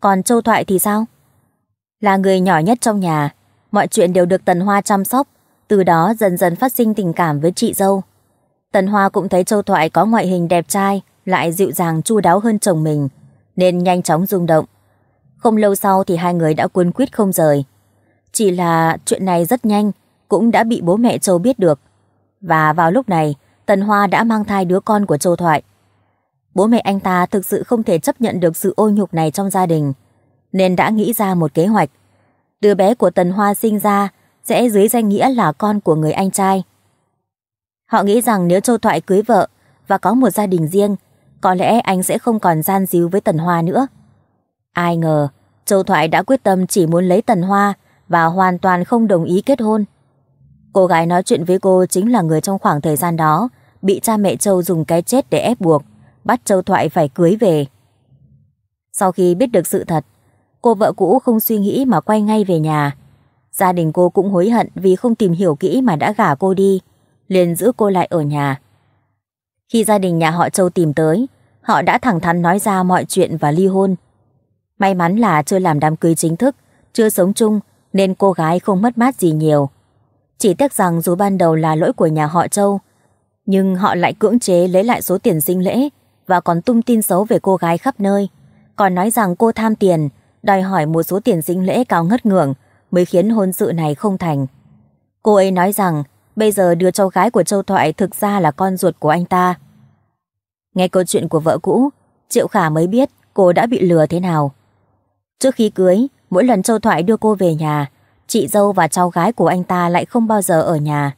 Còn Châu Thoại thì sao? Là người nhỏ nhất trong nhà, mọi chuyện đều được Tần Hoa chăm sóc, từ đó dần dần phát sinh tình cảm với chị dâu. Tần Hoa cũng thấy Châu Thoại có ngoại hình đẹp trai, lại dịu dàng chu đáo hơn chồng mình, nên nhanh chóng rung động. Không lâu sau thì hai người đã cuốn quyết không rời. Chỉ là chuyện này rất nhanh, cũng đã bị bố mẹ Châu biết được. Và vào lúc này, Tần Hoa đã mang thai đứa con của Châu Thoại. Bố mẹ anh ta thực sự không thể chấp nhận được sự ô nhục này trong gia đình, nên đã nghĩ ra một kế hoạch. Đứa bé của Tần Hoa sinh ra sẽ dưới danh nghĩa là con của người anh trai. Họ nghĩ rằng nếu Châu Thoại cưới vợ và có một gia đình riêng, có lẽ anh sẽ không còn gian díu với Tần Hoa nữa. Ai ngờ, Châu Thoại đã quyết tâm chỉ muốn lấy Tần Hoa và hoàn toàn không đồng ý kết hôn. Cô gái nói chuyện với cô chính là người trong khoảng thời gian đó bị cha mẹ Châu dùng cái chết để ép buộc, bắt Châu Thoại phải cưới về. Sau khi biết được sự thật, cô vợ cũ không suy nghĩ mà quay ngay về nhà. Gia đình cô cũng hối hận vì không tìm hiểu kỹ mà đã gả cô đi, liền giữ cô lại ở nhà. Khi gia đình nhà họ Châu tìm tới, họ đã thẳng thắn nói ra mọi chuyện và ly hôn. May mắn là chưa làm đám cưới chính thức, chưa sống chung nên cô gái không mất mát gì nhiều. Chỉ tiếc rằng dù ban đầu là lỗi của nhà họ Châu, nhưng họ lại cưỡng chế lấy lại số tiền sinh lễ và còn tung tin xấu về cô gái khắp nơi. Còn nói rằng cô tham tiền, đòi hỏi một số tiền sinh lễ cao ngất ngưỡng mới khiến hôn sự này không thành. Cô ấy nói rằng bây giờ đứa cháu gái của Châu Thoại thực ra là con ruột của anh ta. Nghe câu chuyện của vợ cũ, Triệu Khả mới biết cô đã bị lừa thế nào. Trước khi cưới, mỗi lần Châu Thoại đưa cô về nhà, chị dâu và cháu gái của anh ta lại không bao giờ ở nhà.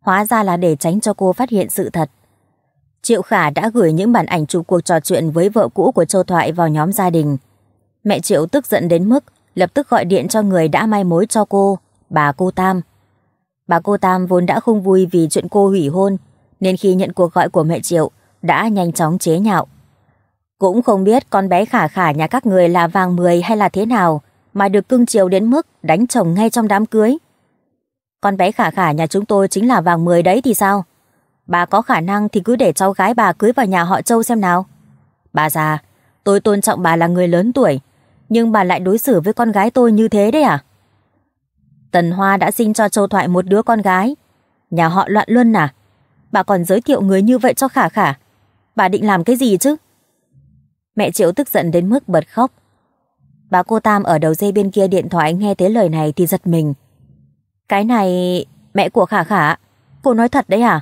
Hóa ra là để tránh cho cô phát hiện sự thật. Triệu Khả đã gửi những bản ảnh chụp cuộc trò chuyện với vợ cũ của Châu Thoại vào nhóm gia đình. Mẹ Triệu tức giận đến mức lập tức gọi điện cho người đã mai mối cho cô, bà cô Tam. Bà cô Tam vốn đã không vui vì chuyện cô hủy hôn, nên khi nhận cuộc gọi của mẹ Triệu, đã nhanh chóng chế nhạo. Cũng không biết con bé khả khả nhà các người là vàng 10 hay là thế nào, mà được cưng chiều đến mức đánh chồng ngay trong đám cưới. Con bé khả khả nhà chúng tôi chính là vàng 10 đấy thì sao? Bà có khả năng thì cứ để cháu gái bà cưới vào nhà họ châu xem nào. Bà già, tôi tôn trọng bà là người lớn tuổi, nhưng bà lại đối xử với con gái tôi như thế đấy à? Tần Hoa đã sinh cho Châu Thoại một đứa con gái. Nhà họ loạn luân à? Bà còn giới thiệu người như vậy cho khả khả. Bà định làm cái gì chứ? Mẹ Triệu tức giận đến mức bật khóc. Bà cô Tam ở đầu dây bên kia điện thoại nghe thấy lời này thì giật mình. Cái này... mẹ của Khả Khả, cô nói thật đấy à?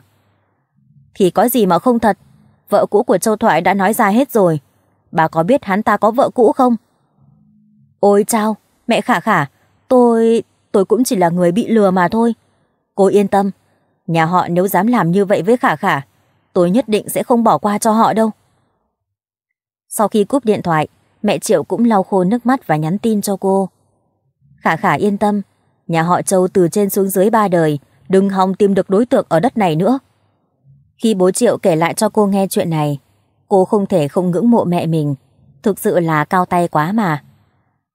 Thì có gì mà không thật, vợ cũ của Châu Thoại đã nói ra hết rồi. Bà có biết hắn ta có vợ cũ không? Ôi chao, mẹ Khả Khả, tôi... tôi cũng chỉ là người bị lừa mà thôi. Cô yên tâm, nhà họ nếu dám làm như vậy với Khả Khả, tôi nhất định sẽ không bỏ qua cho họ đâu. Sau khi cúp điện thoại, mẹ Triệu cũng lau khô nước mắt và nhắn tin cho cô. Khả khả yên tâm, nhà họ Châu từ trên xuống dưới ba đời, đừng hòng tìm được đối tượng ở đất này nữa. Khi bố Triệu kể lại cho cô nghe chuyện này, cô không thể không ngưỡng mộ mẹ mình, thực sự là cao tay quá mà.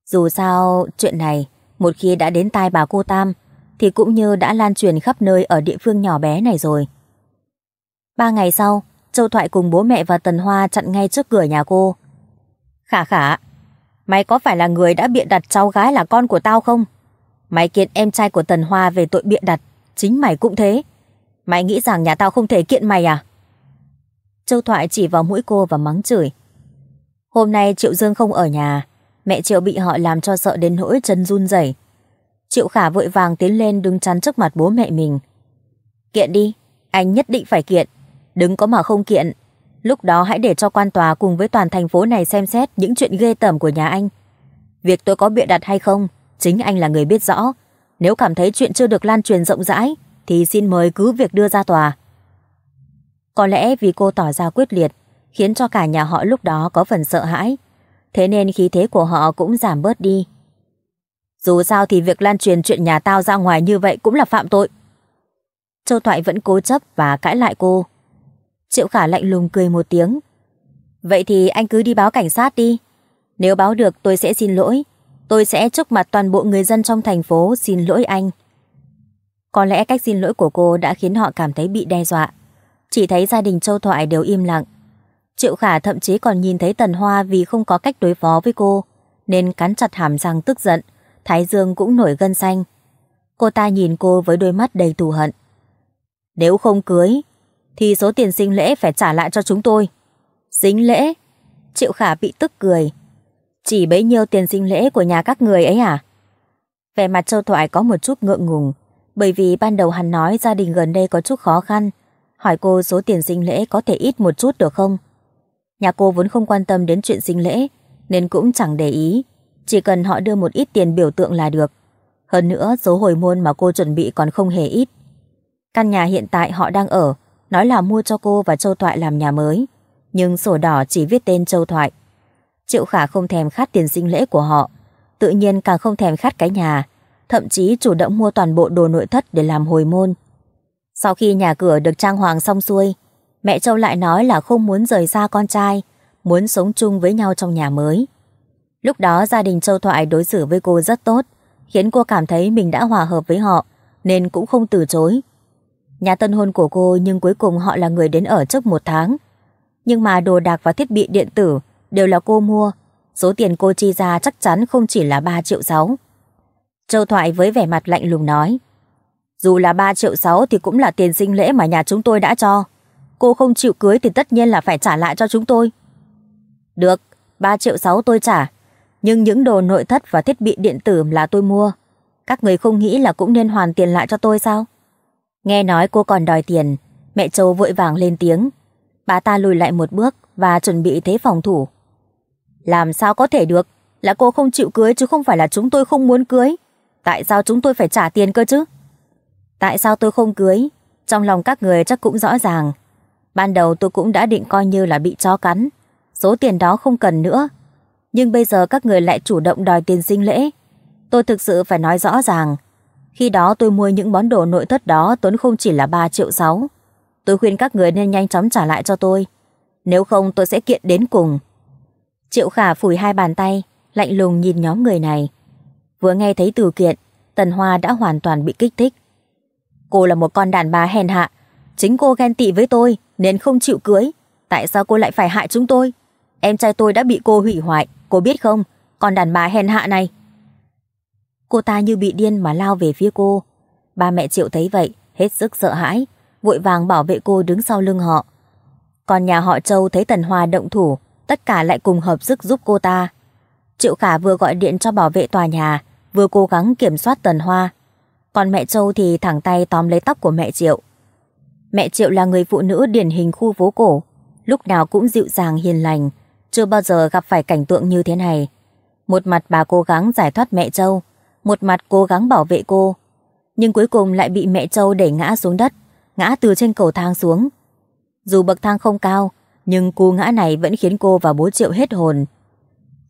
Dù sao, chuyện này, một khi đã đến tai bà cô Tam, thì cũng như đã lan truyền khắp nơi ở địa phương nhỏ bé này rồi. Ba ngày sau, Châu Thoại cùng bố mẹ và Tần Hoa chặn ngay trước cửa nhà cô, Khả khả, mày có phải là người đã biện đặt cháu gái là con của tao không? Mày kiện em trai của Tần Hoa về tội biện đặt, chính mày cũng thế. Mày nghĩ rằng nhà tao không thể kiện mày à? Châu Thoại chỉ vào mũi cô và mắng chửi. Hôm nay Triệu Dương không ở nhà, mẹ Triệu bị họ làm cho sợ đến nỗi chân run rẩy. Triệu Khả vội vàng tiến lên đứng chắn trước mặt bố mẹ mình. Kiện đi, anh nhất định phải kiện, đứng có mà không kiện Lúc đó hãy để cho quan tòa cùng với toàn thành phố này xem xét những chuyện ghê tởm của nhà anh. Việc tôi có bịa đặt hay không, chính anh là người biết rõ. Nếu cảm thấy chuyện chưa được lan truyền rộng rãi, thì xin mời cứ việc đưa ra tòa. Có lẽ vì cô tỏ ra quyết liệt, khiến cho cả nhà họ lúc đó có phần sợ hãi. Thế nên khí thế của họ cũng giảm bớt đi. Dù sao thì việc lan truyền chuyện nhà tao ra ngoài như vậy cũng là phạm tội. Châu Thoại vẫn cố chấp và cãi lại cô. Triệu Khả lạnh lùng cười một tiếng. Vậy thì anh cứ đi báo cảnh sát đi. Nếu báo được tôi sẽ xin lỗi. Tôi sẽ chúc mặt toàn bộ người dân trong thành phố xin lỗi anh. Có lẽ cách xin lỗi của cô đã khiến họ cảm thấy bị đe dọa. Chỉ thấy gia đình Châu Thoại đều im lặng. Triệu Khả thậm chí còn nhìn thấy Tần Hoa vì không có cách đối phó với cô, nên cắn chặt hàm răng tức giận, Thái Dương cũng nổi gân xanh. Cô ta nhìn cô với đôi mắt đầy thù hận. Nếu không cưới, thì số tiền sinh lễ phải trả lại cho chúng tôi. Dính lễ? Triệu Khả bị tức cười. Chỉ bấy nhiêu tiền sinh lễ của nhà các người ấy à? Vẻ mặt Châu Thoại có một chút ngượng ngùng, bởi vì ban đầu hắn nói gia đình gần đây có chút khó khăn, hỏi cô số tiền sinh lễ có thể ít một chút được không? Nhà cô vốn không quan tâm đến chuyện sinh lễ, nên cũng chẳng để ý, chỉ cần họ đưa một ít tiền biểu tượng là được. Hơn nữa, số hồi môn mà cô chuẩn bị còn không hề ít. Căn nhà hiện tại họ đang ở nói là mua cho cô và Châu Thoại làm nhà mới, nhưng sổ đỏ chỉ viết tên Châu Thoại. Triệu Khả không thèm khát tiền sinh lễ của họ, tự nhiên càng không thèm khát cái nhà, thậm chí chủ động mua toàn bộ đồ nội thất để làm hồi môn. Sau khi nhà cửa được trang hoàng xong xuôi, mẹ Châu lại nói là không muốn rời xa con trai, muốn sống chung với nhau trong nhà mới. Lúc đó gia đình Châu Thoại đối xử với cô rất tốt, khiến cô cảm thấy mình đã hòa hợp với họ, nên cũng không từ chối Nhà tân hôn của cô nhưng cuối cùng họ là người đến ở trước một tháng. Nhưng mà đồ đạc và thiết bị điện tử đều là cô mua. Số tiền cô chi ra chắc chắn không chỉ là 3 triệu 6. Châu Thoại với vẻ mặt lạnh lùng nói. Dù là 3 triệu 6 thì cũng là tiền sinh lễ mà nhà chúng tôi đã cho. Cô không chịu cưới thì tất nhiên là phải trả lại cho chúng tôi. Được, 3 triệu 6 tôi trả. Nhưng những đồ nội thất và thiết bị điện tử là tôi mua. Các người không nghĩ là cũng nên hoàn tiền lại cho tôi sao? Nghe nói cô còn đòi tiền, mẹ Châu vội vàng lên tiếng. Bà ta lùi lại một bước và chuẩn bị thế phòng thủ. Làm sao có thể được? Là cô không chịu cưới chứ không phải là chúng tôi không muốn cưới. Tại sao chúng tôi phải trả tiền cơ chứ? Tại sao tôi không cưới? Trong lòng các người chắc cũng rõ ràng. Ban đầu tôi cũng đã định coi như là bị chó cắn. Số tiền đó không cần nữa. Nhưng bây giờ các người lại chủ động đòi tiền sinh lễ. Tôi thực sự phải nói rõ ràng. Khi đó tôi mua những món đồ nội thất đó tốn không chỉ là 3 triệu 6. Tôi khuyên các người nên nhanh chóng trả lại cho tôi. Nếu không tôi sẽ kiện đến cùng. Triệu khả phủi hai bàn tay, lạnh lùng nhìn nhóm người này. Vừa nghe thấy từ kiện, Tần Hoa đã hoàn toàn bị kích thích. Cô là một con đàn bà hèn hạ. Chính cô ghen tị với tôi nên không chịu cưới. Tại sao cô lại phải hại chúng tôi? Em trai tôi đã bị cô hủy hoại, cô biết không? Con đàn bà hèn hạ này. Cô ta như bị điên mà lao về phía cô. Ba mẹ Triệu thấy vậy, hết sức sợ hãi, vội vàng bảo vệ cô đứng sau lưng họ. Còn nhà họ Châu thấy Tần Hoa động thủ, tất cả lại cùng hợp sức giúp cô ta. Triệu Khả vừa gọi điện cho bảo vệ tòa nhà, vừa cố gắng kiểm soát Tần Hoa. Còn mẹ Châu thì thẳng tay tóm lấy tóc của mẹ Triệu. Mẹ Triệu là người phụ nữ điển hình khu phố cổ, lúc nào cũng dịu dàng hiền lành, chưa bao giờ gặp phải cảnh tượng như thế này. Một mặt bà cố gắng giải thoát mẹ Châu, một mặt cố gắng bảo vệ cô, nhưng cuối cùng lại bị mẹ Châu đẩy ngã xuống đất, ngã từ trên cầu thang xuống. Dù bậc thang không cao, nhưng cú ngã này vẫn khiến cô và bố Triệu hết hồn.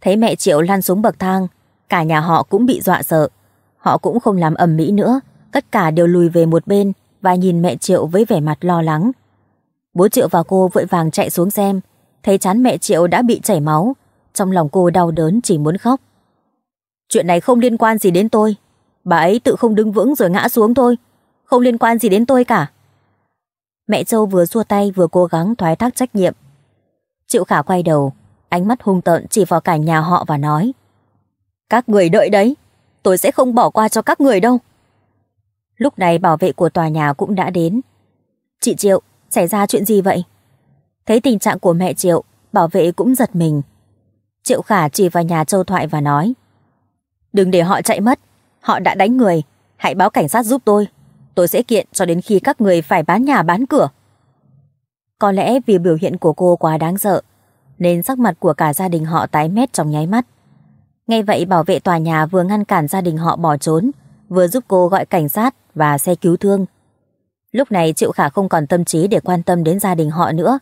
Thấy mẹ Triệu lăn xuống bậc thang, cả nhà họ cũng bị dọa sợ. Họ cũng không làm ầm mỹ nữa, tất cả đều lùi về một bên và nhìn mẹ Triệu với vẻ mặt lo lắng. Bố Triệu và cô vội vàng chạy xuống xem, thấy chán mẹ Triệu đã bị chảy máu, trong lòng cô đau đớn chỉ muốn khóc. Chuyện này không liên quan gì đến tôi. Bà ấy tự không đứng vững rồi ngã xuống thôi. Không liên quan gì đến tôi cả. Mẹ Châu vừa xua tay vừa cố gắng thoái thác trách nhiệm. Triệu Khả quay đầu, ánh mắt hung tợn chỉ vào cả nhà họ và nói. Các người đợi đấy, tôi sẽ không bỏ qua cho các người đâu. Lúc này bảo vệ của tòa nhà cũng đã đến. Chị Triệu, xảy ra chuyện gì vậy? Thấy tình trạng của mẹ Triệu, bảo vệ cũng giật mình. Triệu Khả chỉ vào nhà Châu Thoại và nói. Đừng để họ chạy mất. Họ đã đánh người. Hãy báo cảnh sát giúp tôi. Tôi sẽ kiện cho đến khi các người phải bán nhà bán cửa. Có lẽ vì biểu hiện của cô quá đáng sợ, nên sắc mặt của cả gia đình họ tái mét trong nháy mắt. Ngay vậy bảo vệ tòa nhà vừa ngăn cản gia đình họ bỏ trốn, vừa giúp cô gọi cảnh sát và xe cứu thương. Lúc này Triệu Khả không còn tâm trí để quan tâm đến gia đình họ nữa.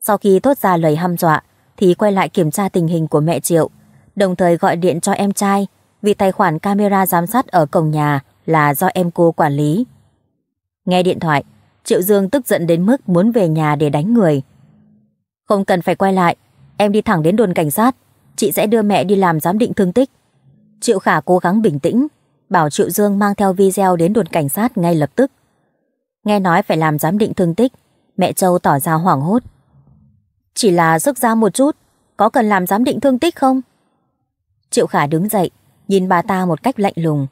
Sau khi thốt ra lời hăm dọa, thì quay lại kiểm tra tình hình của mẹ Triệu, đồng thời gọi điện cho em trai vì tài khoản camera giám sát ở cổng nhà là do em cô quản lý. Nghe điện thoại, Triệu Dương tức giận đến mức muốn về nhà để đánh người. Không cần phải quay lại, em đi thẳng đến đồn cảnh sát, chị sẽ đưa mẹ đi làm giám định thương tích. Triệu Khả cố gắng bình tĩnh, bảo Triệu Dương mang theo video đến đồn cảnh sát ngay lập tức. Nghe nói phải làm giám định thương tích, mẹ Châu tỏ ra hoảng hốt. Chỉ là sức ra một chút, có cần làm giám định thương tích không? Triệu Khả đứng dậy, nhìn bà ta một cách lạnh lùng.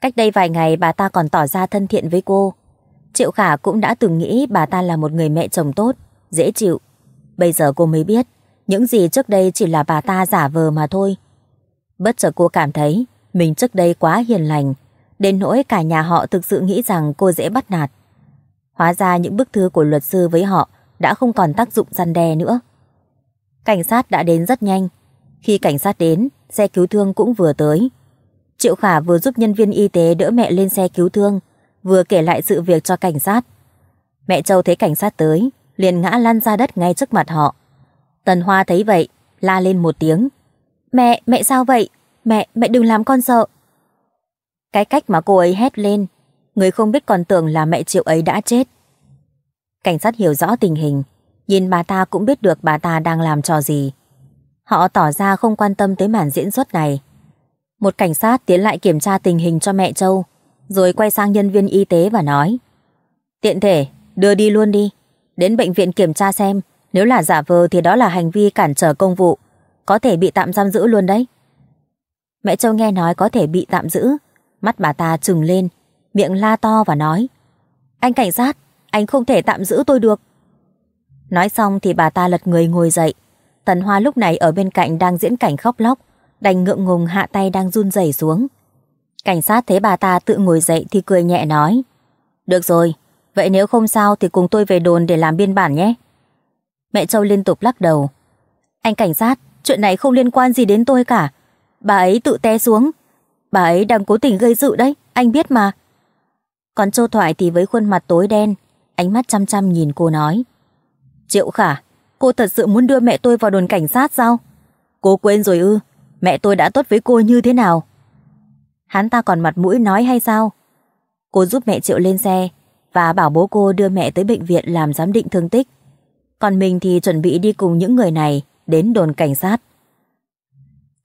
Cách đây vài ngày bà ta còn tỏ ra thân thiện với cô. Triệu Khả cũng đã từng nghĩ bà ta là một người mẹ chồng tốt, dễ chịu. Bây giờ cô mới biết, những gì trước đây chỉ là bà ta giả vờ mà thôi. Bất chợt cô cảm thấy mình trước đây quá hiền lành, đến nỗi cả nhà họ thực sự nghĩ rằng cô dễ bắt nạt. Hóa ra những bức thư của luật sư với họ đã không còn tác dụng gian đe nữa. Cảnh sát đã đến rất nhanh. Khi cảnh sát đến, xe cứu thương cũng vừa tới. Triệu Khả vừa giúp nhân viên y tế đỡ mẹ lên xe cứu thương, vừa kể lại sự việc cho cảnh sát. Mẹ Châu thấy cảnh sát tới, liền ngã lăn ra đất ngay trước mặt họ. Tần Hoa thấy vậy, la lên một tiếng. Mẹ, mẹ sao vậy? Mẹ, mẹ đừng làm con sợ. Cái cách mà cô ấy hét lên, người không biết còn tưởng là mẹ Triệu ấy đã chết. Cảnh sát hiểu rõ tình hình, nhìn bà ta cũng biết được bà ta đang làm trò gì. Họ tỏ ra không quan tâm tới màn diễn xuất này. Một cảnh sát tiến lại kiểm tra tình hình cho mẹ Châu, rồi quay sang nhân viên y tế và nói. Tiện thể, đưa đi luôn đi. Đến bệnh viện kiểm tra xem, nếu là giả vờ thì đó là hành vi cản trở công vụ. Có thể bị tạm giam giữ luôn đấy. Mẹ Châu nghe nói có thể bị tạm giữ. Mắt bà ta trừng lên, miệng la to và nói. Anh cảnh sát, anh không thể tạm giữ tôi được. Nói xong thì bà ta lật người ngồi dậy, Tần Hoa lúc này ở bên cạnh đang diễn cảnh khóc lóc, đành ngượng ngùng hạ tay đang run rẩy xuống. Cảnh sát thấy bà ta tự ngồi dậy thì cười nhẹ nói. Được rồi, vậy nếu không sao thì cùng tôi về đồn để làm biên bản nhé. Mẹ Châu liên tục lắc đầu. Anh cảnh sát, chuyện này không liên quan gì đến tôi cả. Bà ấy tự té xuống. Bà ấy đang cố tình gây sự đấy, anh biết mà. Còn Châu Thoại thì với khuôn mặt tối đen, ánh mắt chăm chăm nhìn cô nói. Triệu khả, cô thật sự muốn đưa mẹ tôi vào đồn cảnh sát sao? Cô quên rồi ư, mẹ tôi đã tốt với cô như thế nào? Hắn ta còn mặt mũi nói hay sao? Cô giúp mẹ Triệu lên xe và bảo bố cô đưa mẹ tới bệnh viện làm giám định thương tích. Còn mình thì chuẩn bị đi cùng những người này đến đồn cảnh sát.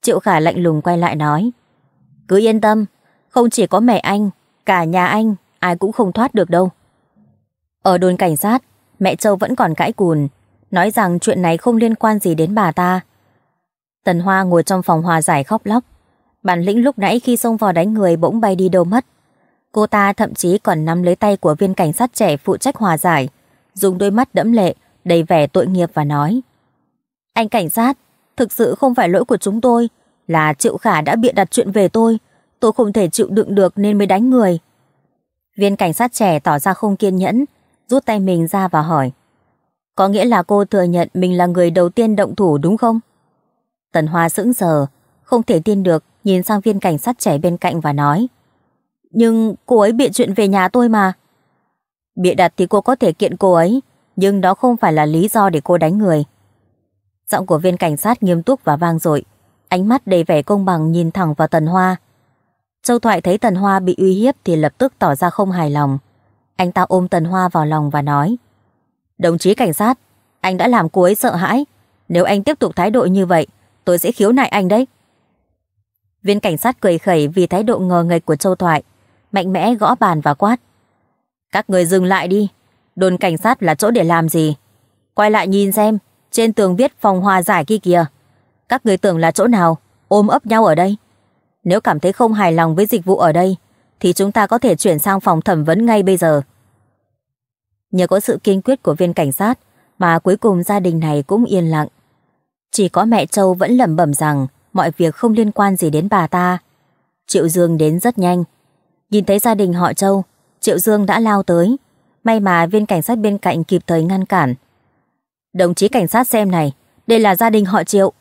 Triệu Khả lạnh lùng quay lại nói Cứ yên tâm, không chỉ có mẹ anh, cả nhà anh, ai cũng không thoát được đâu. Ở đồn cảnh sát, mẹ Châu vẫn còn cãi cùn nói rằng chuyện này không liên quan gì đến bà ta. Tần Hoa ngồi trong phòng hòa giải khóc lóc. Bản lĩnh lúc nãy khi xông vào đánh người bỗng bay đi đâu mất. Cô ta thậm chí còn nắm lấy tay của viên cảnh sát trẻ phụ trách hòa giải, dùng đôi mắt đẫm lệ, đầy vẻ tội nghiệp và nói. Anh cảnh sát, thực sự không phải lỗi của chúng tôi, là Triệu Khả đã bịa đặt chuyện về tôi, tôi không thể chịu đựng được nên mới đánh người. Viên cảnh sát trẻ tỏ ra không kiên nhẫn, rút tay mình ra và hỏi. Có nghĩa là cô thừa nhận mình là người đầu tiên động thủ đúng không? Tần Hoa sững sờ, không thể tin được, nhìn sang viên cảnh sát trẻ bên cạnh và nói. Nhưng cô ấy bịa chuyện về nhà tôi mà. Bịa đặt thì cô có thể kiện cô ấy, nhưng đó không phải là lý do để cô đánh người. Giọng của viên cảnh sát nghiêm túc và vang dội, ánh mắt đầy vẻ công bằng nhìn thẳng vào Tần Hoa. Châu Thoại thấy Tần Hoa bị uy hiếp thì lập tức tỏ ra không hài lòng. Anh ta ôm Tần Hoa vào lòng và nói. Đồng chí cảnh sát, anh đã làm cô ấy sợ hãi. Nếu anh tiếp tục thái độ như vậy, tôi sẽ khiếu nại anh đấy. Viên cảnh sát cười khẩy vì thái độ ngờ nghịch của Châu Thoại, mạnh mẽ gõ bàn và quát. Các người dừng lại đi, đồn cảnh sát là chỗ để làm gì? Quay lại nhìn xem, trên tường viết phòng hòa giải kia kìa. Các người tưởng là chỗ nào, ôm ấp nhau ở đây. Nếu cảm thấy không hài lòng với dịch vụ ở đây, thì chúng ta có thể chuyển sang phòng thẩm vấn ngay bây giờ. Nhờ có sự kiên quyết của viên cảnh sát mà cuối cùng gia đình này cũng yên lặng. Chỉ có mẹ Châu vẫn lẩm bẩm rằng mọi việc không liên quan gì đến bà ta. Triệu Dương đến rất nhanh. Nhìn thấy gia đình họ Châu, Triệu Dương đã lao tới. May mà viên cảnh sát bên cạnh kịp thời ngăn cản. Đồng chí cảnh sát xem này, đây là gia đình họ Triệu.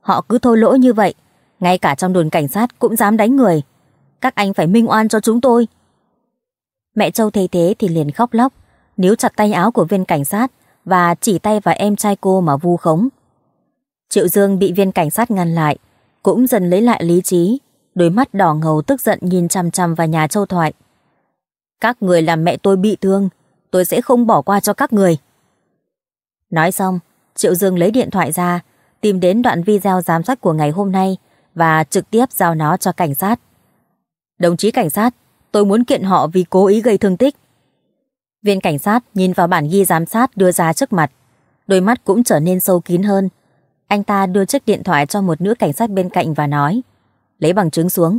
Họ cứ thô lỗ như vậy, ngay cả trong đồn cảnh sát cũng dám đánh người. Các anh phải minh oan cho chúng tôi. Mẹ Châu thấy thế thì liền khóc lóc, níu chặt tay áo của viên cảnh sát và chỉ tay vào em trai cô mà vu khống. Triệu Dương bị viên cảnh sát ngăn lại, cũng dần lấy lại lý trí, đôi mắt đỏ ngầu tức giận nhìn chằm chằm vào nhà Châu Thoại. Các người làm mẹ tôi bị thương, tôi sẽ không bỏ qua cho các người. Nói xong, Triệu Dương lấy điện thoại ra, tìm đến đoạn video giám sát của ngày hôm nay và trực tiếp giao nó cho cảnh sát. Đồng chí cảnh sát, tôi muốn kiện họ vì cố ý gây thương tích. Viên cảnh sát nhìn vào bản ghi giám sát đưa ra trước mặt. Đôi mắt cũng trở nên sâu kín hơn. Anh ta đưa chiếc điện thoại cho một nữ cảnh sát bên cạnh và nói Lấy bằng chứng xuống.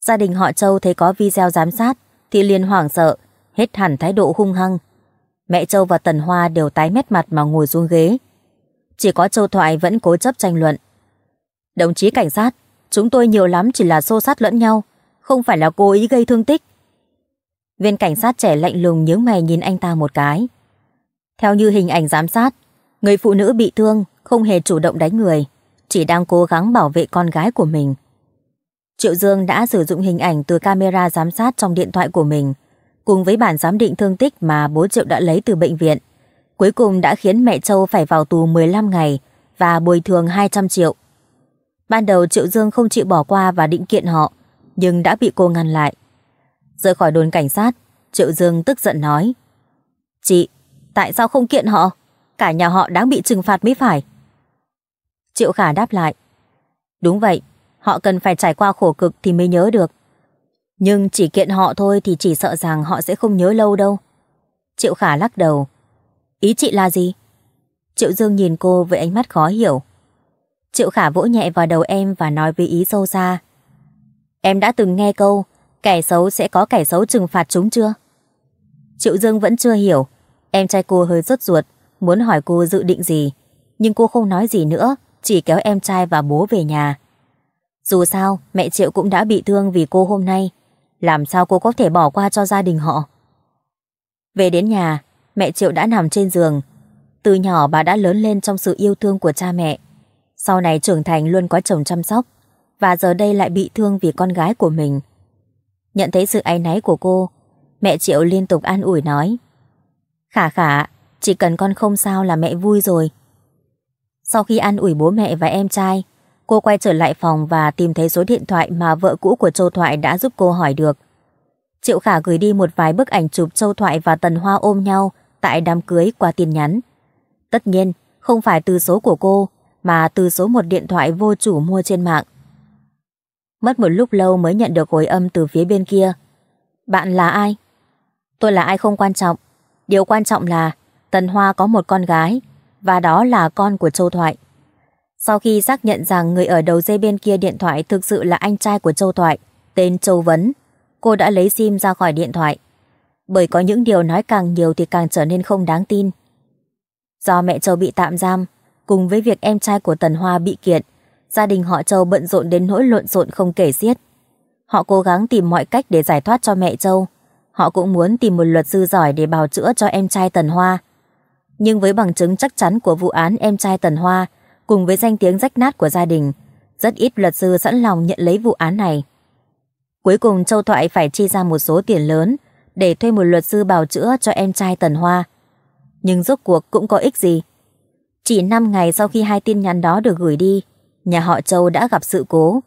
Gia đình họ Châu thấy có video giám sát thì liền hoảng sợ, hết hẳn thái độ hung hăng. Mẹ Châu và Tần Hoa đều tái mét mặt mà ngồi xuống ghế. Chỉ có Châu Thoại vẫn cố chấp tranh luận. Đồng chí cảnh sát, chúng tôi nhiều lắm chỉ là xô sát lẫn nhau, không phải là cố ý gây thương tích. Viên cảnh sát trẻ lạnh lùng nhớ mày nhìn anh ta một cái. Theo như hình ảnh giám sát, người phụ nữ bị thương không hề chủ động đánh người, chỉ đang cố gắng bảo vệ con gái của mình. Triệu Dương đã sử dụng hình ảnh từ camera giám sát trong điện thoại của mình, cùng với bản giám định thương tích mà bố Triệu đã lấy từ bệnh viện. Cuối cùng đã khiến mẹ Châu phải vào tù 15 ngày và bồi thường 200 triệu. Ban đầu Triệu Dương không chịu bỏ qua và định kiện họ, nhưng đã bị cô ngăn lại. Rời khỏi đồn cảnh sát, Triệu Dương tức giận nói. Chị, tại sao không kiện họ? Cả nhà họ đáng bị trừng phạt mới phải. Triệu Khả đáp lại. Đúng vậy, họ cần phải trải qua khổ cực thì mới nhớ được. Nhưng chỉ kiện họ thôi thì chỉ sợ rằng họ sẽ không nhớ lâu đâu. Triệu Khả lắc đầu. Ý chị là gì? Triệu Dương nhìn cô với ánh mắt khó hiểu. Triệu Khả vỗ nhẹ vào đầu em và nói với ý sâu xa. Em đã từng nghe câu Kẻ xấu sẽ có kẻ xấu trừng phạt chúng chưa? Triệu Dương vẫn chưa hiểu. Em trai cô hơi rốt ruột, muốn hỏi cô dự định gì. Nhưng cô không nói gì nữa, chỉ kéo em trai và bố về nhà. Dù sao, mẹ Triệu cũng đã bị thương vì cô hôm nay. Làm sao cô có thể bỏ qua cho gia đình họ? Về đến nhà, mẹ Triệu đã nằm trên giường. Từ nhỏ bà đã lớn lên trong sự yêu thương của cha mẹ. Sau này trưởng thành luôn có chồng chăm sóc. Và giờ đây lại bị thương vì con gái của mình. Nhận thấy sự áy náy của cô Mẹ Triệu liên tục an ủi nói Khả khả Chỉ cần con không sao là mẹ vui rồi Sau khi an ủi bố mẹ và em trai Cô quay trở lại phòng và tìm thấy số điện thoại mà vợ cũ của Châu Thoại đã giúp cô hỏi được. Triệu Khả gửi đi một vài bức ảnh chụp Châu Thoại và Tần Hoa ôm nhau tại đám cưới qua tin nhắn. Tất nhiên, không phải từ số của cô, mà từ số một điện thoại vô chủ mua trên mạng. Mất một lúc lâu mới nhận được hồi âm từ phía bên kia. Bạn là ai? Tôi là ai không quan trọng. Điều quan trọng là Tần Hoa có một con gái và đó là con của Châu Thoại. Sau khi xác nhận rằng người ở đầu dây bên kia điện thoại thực sự là anh trai của Châu Thoại, tên Châu Vấn, cô đã lấy sim ra khỏi điện thoại. Bởi có những điều nói càng nhiều thì càng trở nên không đáng tin. Do mẹ Châu bị tạm giam, cùng với việc em trai của Tần Hoa bị kiện, gia đình họ Châu bận rộn đến nỗi lộn xộn không kể xiết. Họ cố gắng tìm mọi cách để giải thoát cho mẹ Châu. Họ cũng muốn tìm một luật sư giỏi để bào chữa cho em trai Tần Hoa. Nhưng với bằng chứng chắc chắn của vụ án em trai Tần Hoa, cùng với danh tiếng rách nát của gia đình, rất ít luật sư sẵn lòng nhận lấy vụ án này. Cuối cùng Châu Thoại phải chi ra một số tiền lớn để thuê một luật sư bào chữa cho em trai Tần Hoa. Nhưng rốt cuộc cũng có ích gì. Chỉ 5 ngày sau khi hai tin nhắn đó được gửi đi, nhà họ Châu đã gặp sự cố.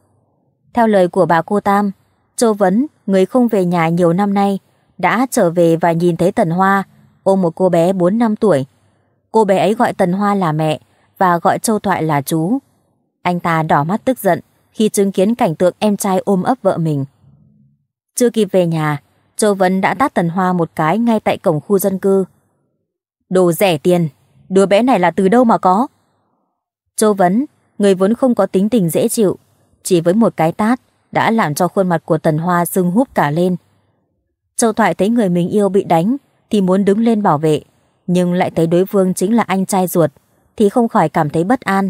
Theo lời của bà cô Tam, Châu Vấn, người không về nhà nhiều năm nay, đã trở về và nhìn thấy Tần Hoa, ôm một cô bé 4 năm tuổi. Cô bé ấy gọi Tần Hoa là mẹ và gọi Châu Thoại là chú. Anh ta đỏ mắt tức giận khi chứng kiến cảnh tượng em trai ôm ấp vợ mình. Chưa kịp về nhà, Châu Vấn đã tát Tần Hoa một cái ngay tại cổng khu dân cư. Đồ rẻ tiền, đứa bé này là từ đâu mà có? Châu Vấn người vốn không có tính tình dễ chịu, chỉ với một cái tát đã làm cho khuôn mặt của Tần Hoa sưng húp cả lên. Châu Thoại thấy người mình yêu bị đánh thì muốn đứng lên bảo vệ, nhưng lại thấy đối phương chính là anh trai ruột thì không khỏi cảm thấy bất an.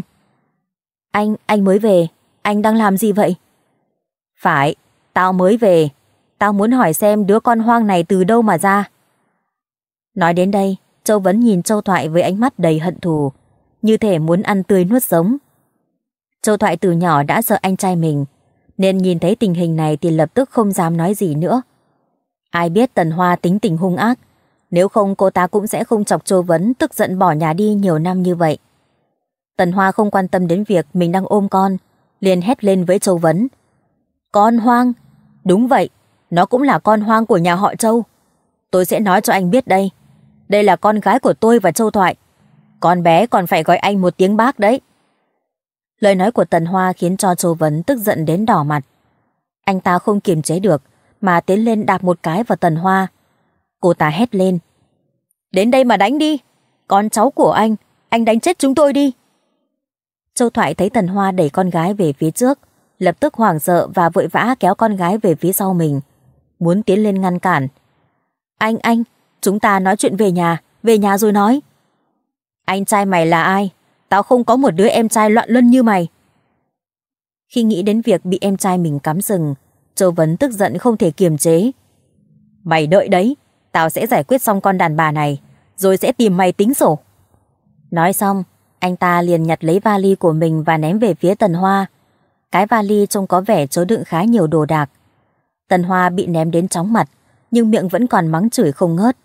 Anh, anh mới về, anh đang làm gì vậy? Phải, tao mới về, tao muốn hỏi xem đứa con hoang này từ đâu mà ra. Nói đến đây, Châu vẫn nhìn Châu Thoại với ánh mắt đầy hận thù, như thể muốn ăn tươi nuốt sống. Châu Thoại từ nhỏ đã sợ anh trai mình, nên nhìn thấy tình hình này thì lập tức không dám nói gì nữa. Ai biết Tần Hoa tính tình hung ác, nếu không cô ta cũng sẽ không chọc Châu Vấn tức giận bỏ nhà đi nhiều năm như vậy. Tần Hoa không quan tâm đến việc mình đang ôm con, liền hét lên với Châu Vấn. Con hoang? Đúng vậy, nó cũng là con hoang của nhà họ Châu. Tôi sẽ nói cho anh biết đây. Đây là con gái của tôi và Châu Thoại. Con bé còn phải gọi anh một tiếng bác đấy. Lời nói của Tần Hoa khiến cho Châu Vấn tức giận đến đỏ mặt. Anh ta không kiềm chế được, mà tiến lên đạp một cái vào Tần Hoa. Cô ta hét lên. Đến đây mà đánh đi, con cháu của anh, anh đánh chết chúng tôi đi. Châu Thoại thấy Tần Hoa đẩy con gái về phía trước, lập tức hoảng sợ và vội vã kéo con gái về phía sau mình, muốn tiến lên ngăn cản. Anh, anh, chúng ta nói chuyện về nhà, về nhà rồi nói. Anh trai mày là ai? tao không có một đứa em trai loạn luân như mày. Khi nghĩ đến việc bị em trai mình cắm rừng, Châu Vấn tức giận không thể kiềm chế. Mày đợi đấy, tao sẽ giải quyết xong con đàn bà này, rồi sẽ tìm mày tính sổ. Nói xong, anh ta liền nhặt lấy vali của mình và ném về phía Tần Hoa. Cái vali trông có vẻ chứa đựng khá nhiều đồ đạc. Tần Hoa bị ném đến chóng mặt, nhưng miệng vẫn còn mắng chửi không ngớt.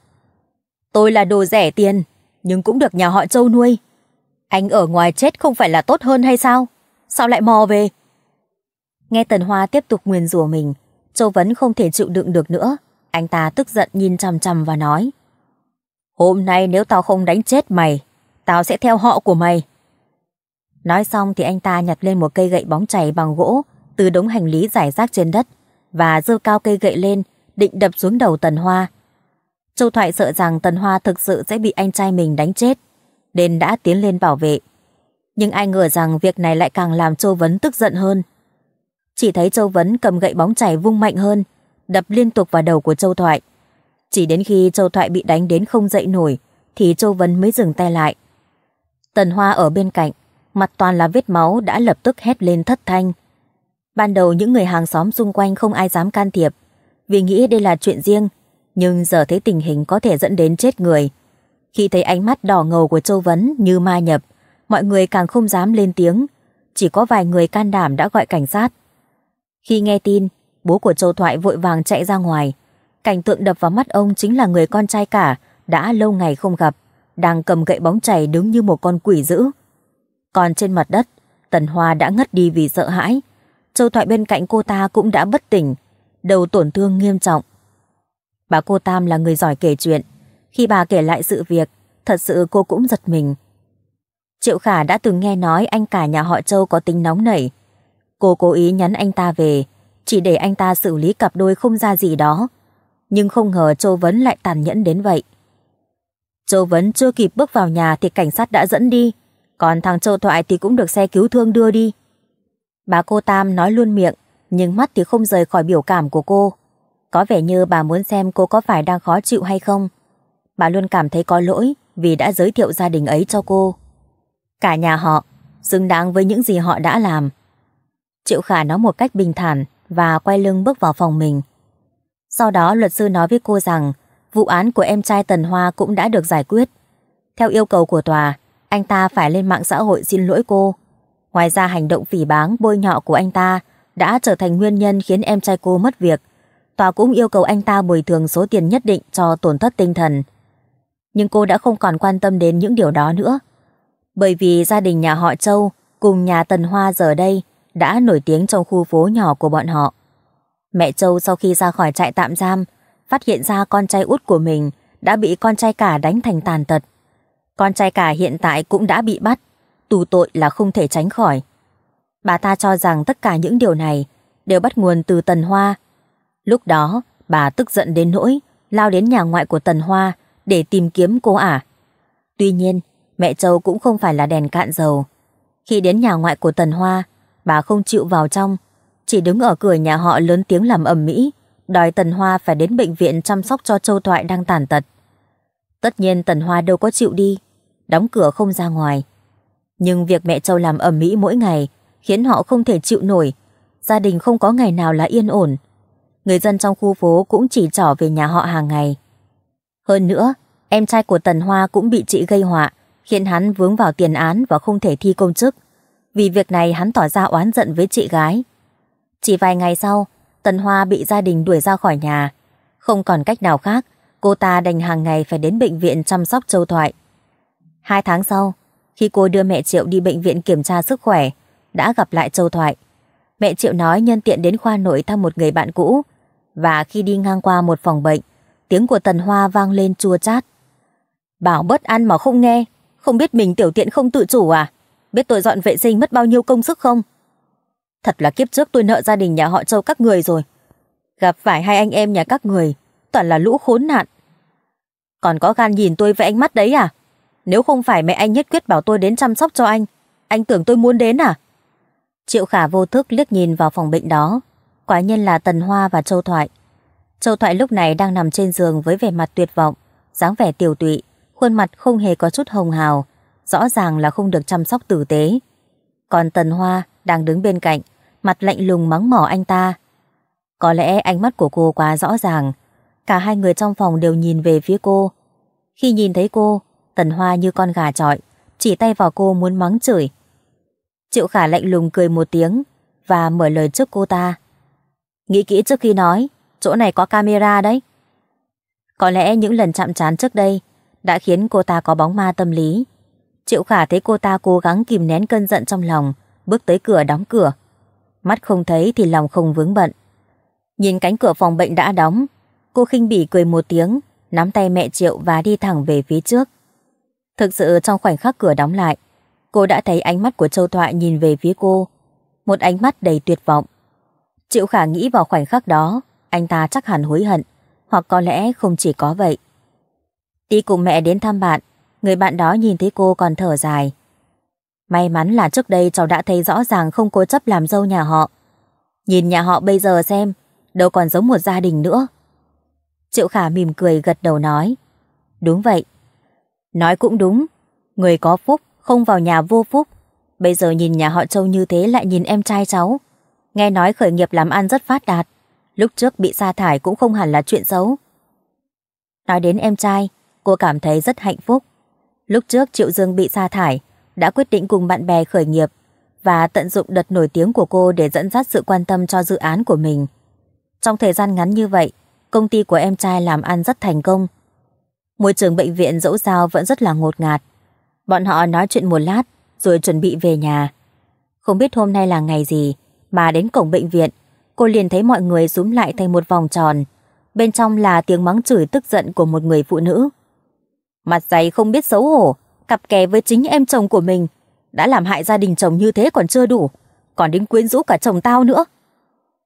Tôi là đồ rẻ tiền, nhưng cũng được nhà họ Châu nuôi, anh ở ngoài chết không phải là tốt hơn hay sao? Sao lại mò về? Nghe Tần Hoa tiếp tục nguyền rủa mình, Châu Vấn không thể chịu đựng được nữa. Anh ta tức giận nhìn chằm chằm và nói. Hôm nay nếu tao không đánh chết mày, tao sẽ theo họ của mày. Nói xong thì anh ta nhặt lên một cây gậy bóng chảy bằng gỗ từ đống hành lý giải rác trên đất và giơ cao cây gậy lên định đập xuống đầu Tần Hoa. Châu Thoại sợ rằng Tần Hoa thực sự sẽ bị anh trai mình đánh chết nên đã tiến lên bảo vệ. Nhưng ai ngờ rằng việc này lại càng làm Châu Vấn tức giận hơn. Chỉ thấy Châu Vấn cầm gậy bóng chảy vung mạnh hơn, đập liên tục vào đầu của Châu Thoại. Chỉ đến khi Châu Thoại bị đánh đến không dậy nổi, thì Châu Vấn mới dừng tay lại. Tần Hoa ở bên cạnh, mặt toàn là vết máu đã lập tức hét lên thất thanh. Ban đầu những người hàng xóm xung quanh không ai dám can thiệp, vì nghĩ đây là chuyện riêng, nhưng giờ thấy tình hình có thể dẫn đến chết người, khi thấy ánh mắt đỏ ngầu của Châu Vấn như ma nhập, mọi người càng không dám lên tiếng. Chỉ có vài người can đảm đã gọi cảnh sát. Khi nghe tin, bố của Châu Thoại vội vàng chạy ra ngoài. Cảnh tượng đập vào mắt ông chính là người con trai cả, đã lâu ngày không gặp, đang cầm gậy bóng chảy đứng như một con quỷ dữ. Còn trên mặt đất, Tần Hoa đã ngất đi vì sợ hãi. Châu Thoại bên cạnh cô ta cũng đã bất tỉnh, đầu tổn thương nghiêm trọng. Bà cô Tam là người giỏi kể chuyện, khi bà kể lại sự việc, thật sự cô cũng giật mình. Triệu Khả đã từng nghe nói anh cả nhà họ Châu có tính nóng nảy. Cô cố ý nhắn anh ta về, chỉ để anh ta xử lý cặp đôi không ra gì đó. Nhưng không ngờ Châu Vấn lại tàn nhẫn đến vậy. Châu Vấn chưa kịp bước vào nhà thì cảnh sát đã dẫn đi, còn thằng Châu Thoại thì cũng được xe cứu thương đưa đi. Bà cô Tam nói luôn miệng, nhưng mắt thì không rời khỏi biểu cảm của cô. Có vẻ như bà muốn xem cô có phải đang khó chịu hay không bà luôn cảm thấy có lỗi vì đã giới thiệu gia đình ấy cho cô. Cả nhà họ, xứng đáng với những gì họ đã làm. Triệu Khả nói một cách bình thản và quay lưng bước vào phòng mình. Sau đó luật sư nói với cô rằng vụ án của em trai Tần Hoa cũng đã được giải quyết. Theo yêu cầu của tòa, anh ta phải lên mạng xã hội xin lỗi cô. Ngoài ra hành động phỉ báng bôi nhọ của anh ta đã trở thành nguyên nhân khiến em trai cô mất việc. Tòa cũng yêu cầu anh ta bồi thường số tiền nhất định cho tổn thất tinh thần nhưng cô đã không còn quan tâm đến những điều đó nữa. Bởi vì gia đình nhà họ Châu cùng nhà Tần Hoa giờ đây đã nổi tiếng trong khu phố nhỏ của bọn họ. Mẹ Châu sau khi ra khỏi trại tạm giam, phát hiện ra con trai út của mình đã bị con trai cả đánh thành tàn tật. Con trai cả hiện tại cũng đã bị bắt, tù tội là không thể tránh khỏi. Bà ta cho rằng tất cả những điều này đều bắt nguồn từ Tần Hoa. Lúc đó, bà tức giận đến nỗi lao đến nhà ngoại của Tần Hoa để tìm kiếm cô ả. À? Tuy nhiên, mẹ Châu cũng không phải là đèn cạn dầu. Khi đến nhà ngoại của Tần Hoa, bà không chịu vào trong, chỉ đứng ở cửa nhà họ lớn tiếng làm ầm mỹ, đòi Tần Hoa phải đến bệnh viện chăm sóc cho Châu Thoại đang tàn tật. Tất nhiên Tần Hoa đâu có chịu đi, đóng cửa không ra ngoài. Nhưng việc mẹ Châu làm ầm mỹ mỗi ngày khiến họ không thể chịu nổi, gia đình không có ngày nào là yên ổn. Người dân trong khu phố cũng chỉ trỏ về nhà họ hàng ngày. Hơn nữa, em trai của Tần Hoa cũng bị chị gây họa, khiến hắn vướng vào tiền án và không thể thi công chức. Vì việc này hắn tỏ ra oán giận với chị gái. Chỉ vài ngày sau, Tần Hoa bị gia đình đuổi ra khỏi nhà. Không còn cách nào khác, cô ta đành hàng ngày phải đến bệnh viện chăm sóc Châu Thoại. Hai tháng sau, khi cô đưa mẹ Triệu đi bệnh viện kiểm tra sức khỏe, đã gặp lại Châu Thoại. Mẹ Triệu nói nhân tiện đến khoa nội thăm một người bạn cũ, và khi đi ngang qua một phòng bệnh, tiếng của Tần Hoa vang lên chua chát. Bảo bất ăn mà không nghe, không biết mình tiểu tiện không tự chủ à? Biết tôi dọn vệ sinh mất bao nhiêu công sức không? Thật là kiếp trước tôi nợ gia đình nhà họ châu các người rồi. Gặp phải hai anh em nhà các người, toàn là lũ khốn nạn. Còn có gan nhìn tôi với ánh mắt đấy à? Nếu không phải mẹ anh nhất quyết bảo tôi đến chăm sóc cho anh, anh tưởng tôi muốn đến à? Triệu Khả vô thức liếc nhìn vào phòng bệnh đó. Quả nhiên là Tần Hoa và Châu Thoại Châu Thoại lúc này đang nằm trên giường với vẻ mặt tuyệt vọng, dáng vẻ tiều tụy, khuôn mặt không hề có chút hồng hào, rõ ràng là không được chăm sóc tử tế. Còn Tần Hoa đang đứng bên cạnh, mặt lạnh lùng mắng mỏ anh ta. Có lẽ ánh mắt của cô quá rõ ràng, cả hai người trong phòng đều nhìn về phía cô. Khi nhìn thấy cô, Tần Hoa như con gà trọi, chỉ tay vào cô muốn mắng chửi. Triệu Khả lạnh lùng cười một tiếng và mở lời trước cô ta. Nghĩ kỹ trước khi nói, chỗ này có camera đấy. Có lẽ những lần chạm trán trước đây đã khiến cô ta có bóng ma tâm lý. Triệu Khả thấy cô ta cố gắng kìm nén cơn giận trong lòng, bước tới cửa đóng cửa. Mắt không thấy thì lòng không vướng bận. Nhìn cánh cửa phòng bệnh đã đóng, cô khinh bỉ cười một tiếng, nắm tay mẹ Triệu và đi thẳng về phía trước. Thực sự trong khoảnh khắc cửa đóng lại, cô đã thấy ánh mắt của Châu Thoại nhìn về phía cô. Một ánh mắt đầy tuyệt vọng. Triệu Khả nghĩ vào khoảnh khắc đó, anh ta chắc hẳn hối hận, hoặc có lẽ không chỉ có vậy. Đi cùng mẹ đến thăm bạn, người bạn đó nhìn thấy cô còn thở dài. May mắn là trước đây cháu đã thấy rõ ràng không cố chấp làm dâu nhà họ. Nhìn nhà họ bây giờ xem, đâu còn giống một gia đình nữa. Triệu Khả mỉm cười gật đầu nói. Đúng vậy. Nói cũng đúng, người có phúc không vào nhà vô phúc. Bây giờ nhìn nhà họ Châu như thế lại nhìn em trai cháu. Nghe nói khởi nghiệp làm ăn rất phát đạt lúc trước bị sa thải cũng không hẳn là chuyện xấu. Nói đến em trai, cô cảm thấy rất hạnh phúc. Lúc trước Triệu Dương bị sa thải, đã quyết định cùng bạn bè khởi nghiệp và tận dụng đợt nổi tiếng của cô để dẫn dắt sự quan tâm cho dự án của mình. Trong thời gian ngắn như vậy, công ty của em trai làm ăn rất thành công. Môi trường bệnh viện dẫu sao vẫn rất là ngột ngạt. Bọn họ nói chuyện một lát rồi chuẩn bị về nhà. Không biết hôm nay là ngày gì mà đến cổng bệnh viện cô liền thấy mọi người rúm lại thành một vòng tròn. Bên trong là tiếng mắng chửi tức giận của một người phụ nữ. Mặt dày không biết xấu hổ, cặp kè với chính em chồng của mình. Đã làm hại gia đình chồng như thế còn chưa đủ, còn đến quyến rũ cả chồng tao nữa.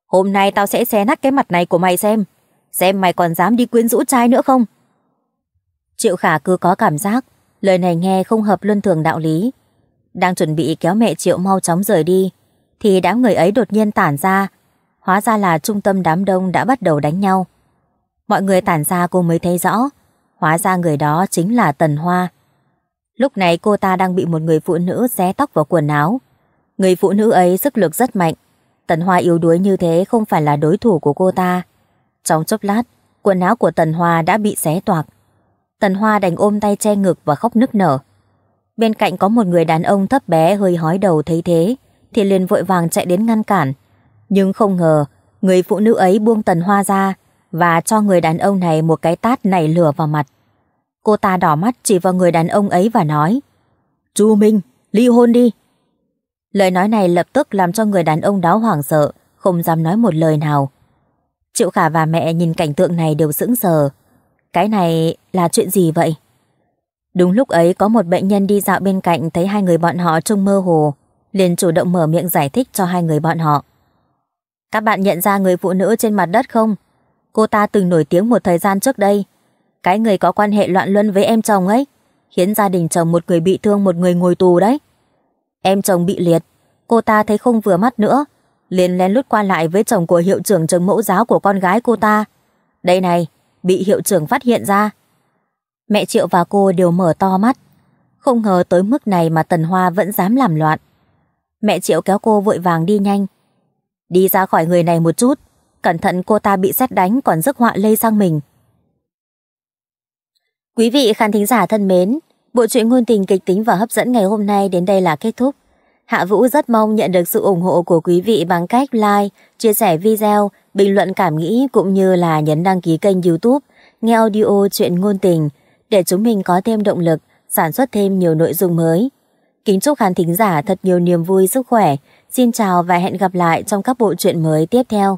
Hôm nay tao sẽ xé nát cái mặt này của mày xem, xem mày còn dám đi quyến rũ trai nữa không. Triệu Khả cứ có cảm giác, lời này nghe không hợp luân thường đạo lý. Đang chuẩn bị kéo mẹ Triệu mau chóng rời đi, thì đám người ấy đột nhiên tản ra, hóa ra là trung tâm đám đông đã bắt đầu đánh nhau. Mọi người tản ra cô mới thấy rõ, hóa ra người đó chính là Tần Hoa. Lúc này cô ta đang bị một người phụ nữ xé tóc vào quần áo. Người phụ nữ ấy sức lực rất mạnh, Tần Hoa yếu đuối như thế không phải là đối thủ của cô ta. Trong chốc lát, quần áo của Tần Hoa đã bị xé toạc. Tần Hoa đành ôm tay che ngực và khóc nức nở. Bên cạnh có một người đàn ông thấp bé hơi hói đầu thấy thế, thì liền vội vàng chạy đến ngăn cản. Nhưng không ngờ, người phụ nữ ấy buông tần hoa ra và cho người đàn ông này một cái tát nảy lửa vào mặt. Cô ta đỏ mắt chỉ vào người đàn ông ấy và nói Chu Minh, ly hôn đi. Lời nói này lập tức làm cho người đàn ông đó hoảng sợ, không dám nói một lời nào. Triệu Khả và mẹ nhìn cảnh tượng này đều sững sờ. Cái này là chuyện gì vậy? Đúng lúc ấy có một bệnh nhân đi dạo bên cạnh thấy hai người bọn họ trông mơ hồ, liền chủ động mở miệng giải thích cho hai người bọn họ. Các bạn nhận ra người phụ nữ trên mặt đất không? Cô ta từng nổi tiếng một thời gian trước đây. Cái người có quan hệ loạn luân với em chồng ấy, khiến gia đình chồng một người bị thương một người ngồi tù đấy. Em chồng bị liệt, cô ta thấy không vừa mắt nữa, liền lén lút qua lại với chồng của hiệu trưởng trường mẫu giáo của con gái cô ta. Đây này, bị hiệu trưởng phát hiện ra. Mẹ Triệu và cô đều mở to mắt. Không ngờ tới mức này mà Tần Hoa vẫn dám làm loạn. Mẹ Triệu kéo cô vội vàng đi nhanh, Đi ra khỏi người này một chút, cẩn thận cô ta bị xét đánh còn rước họa lây sang mình. Quý vị khán thính giả thân mến, bộ truyện ngôn tình kịch tính và hấp dẫn ngày hôm nay đến đây là kết thúc. Hạ Vũ rất mong nhận được sự ủng hộ của quý vị bằng cách like, chia sẻ video, bình luận cảm nghĩ cũng như là nhấn đăng ký kênh youtube nghe audio chuyện ngôn tình để chúng mình có thêm động lực sản xuất thêm nhiều nội dung mới. Kính chúc khán thính giả thật nhiều niềm vui, sức khỏe, Xin chào và hẹn gặp lại trong các bộ truyện mới tiếp theo.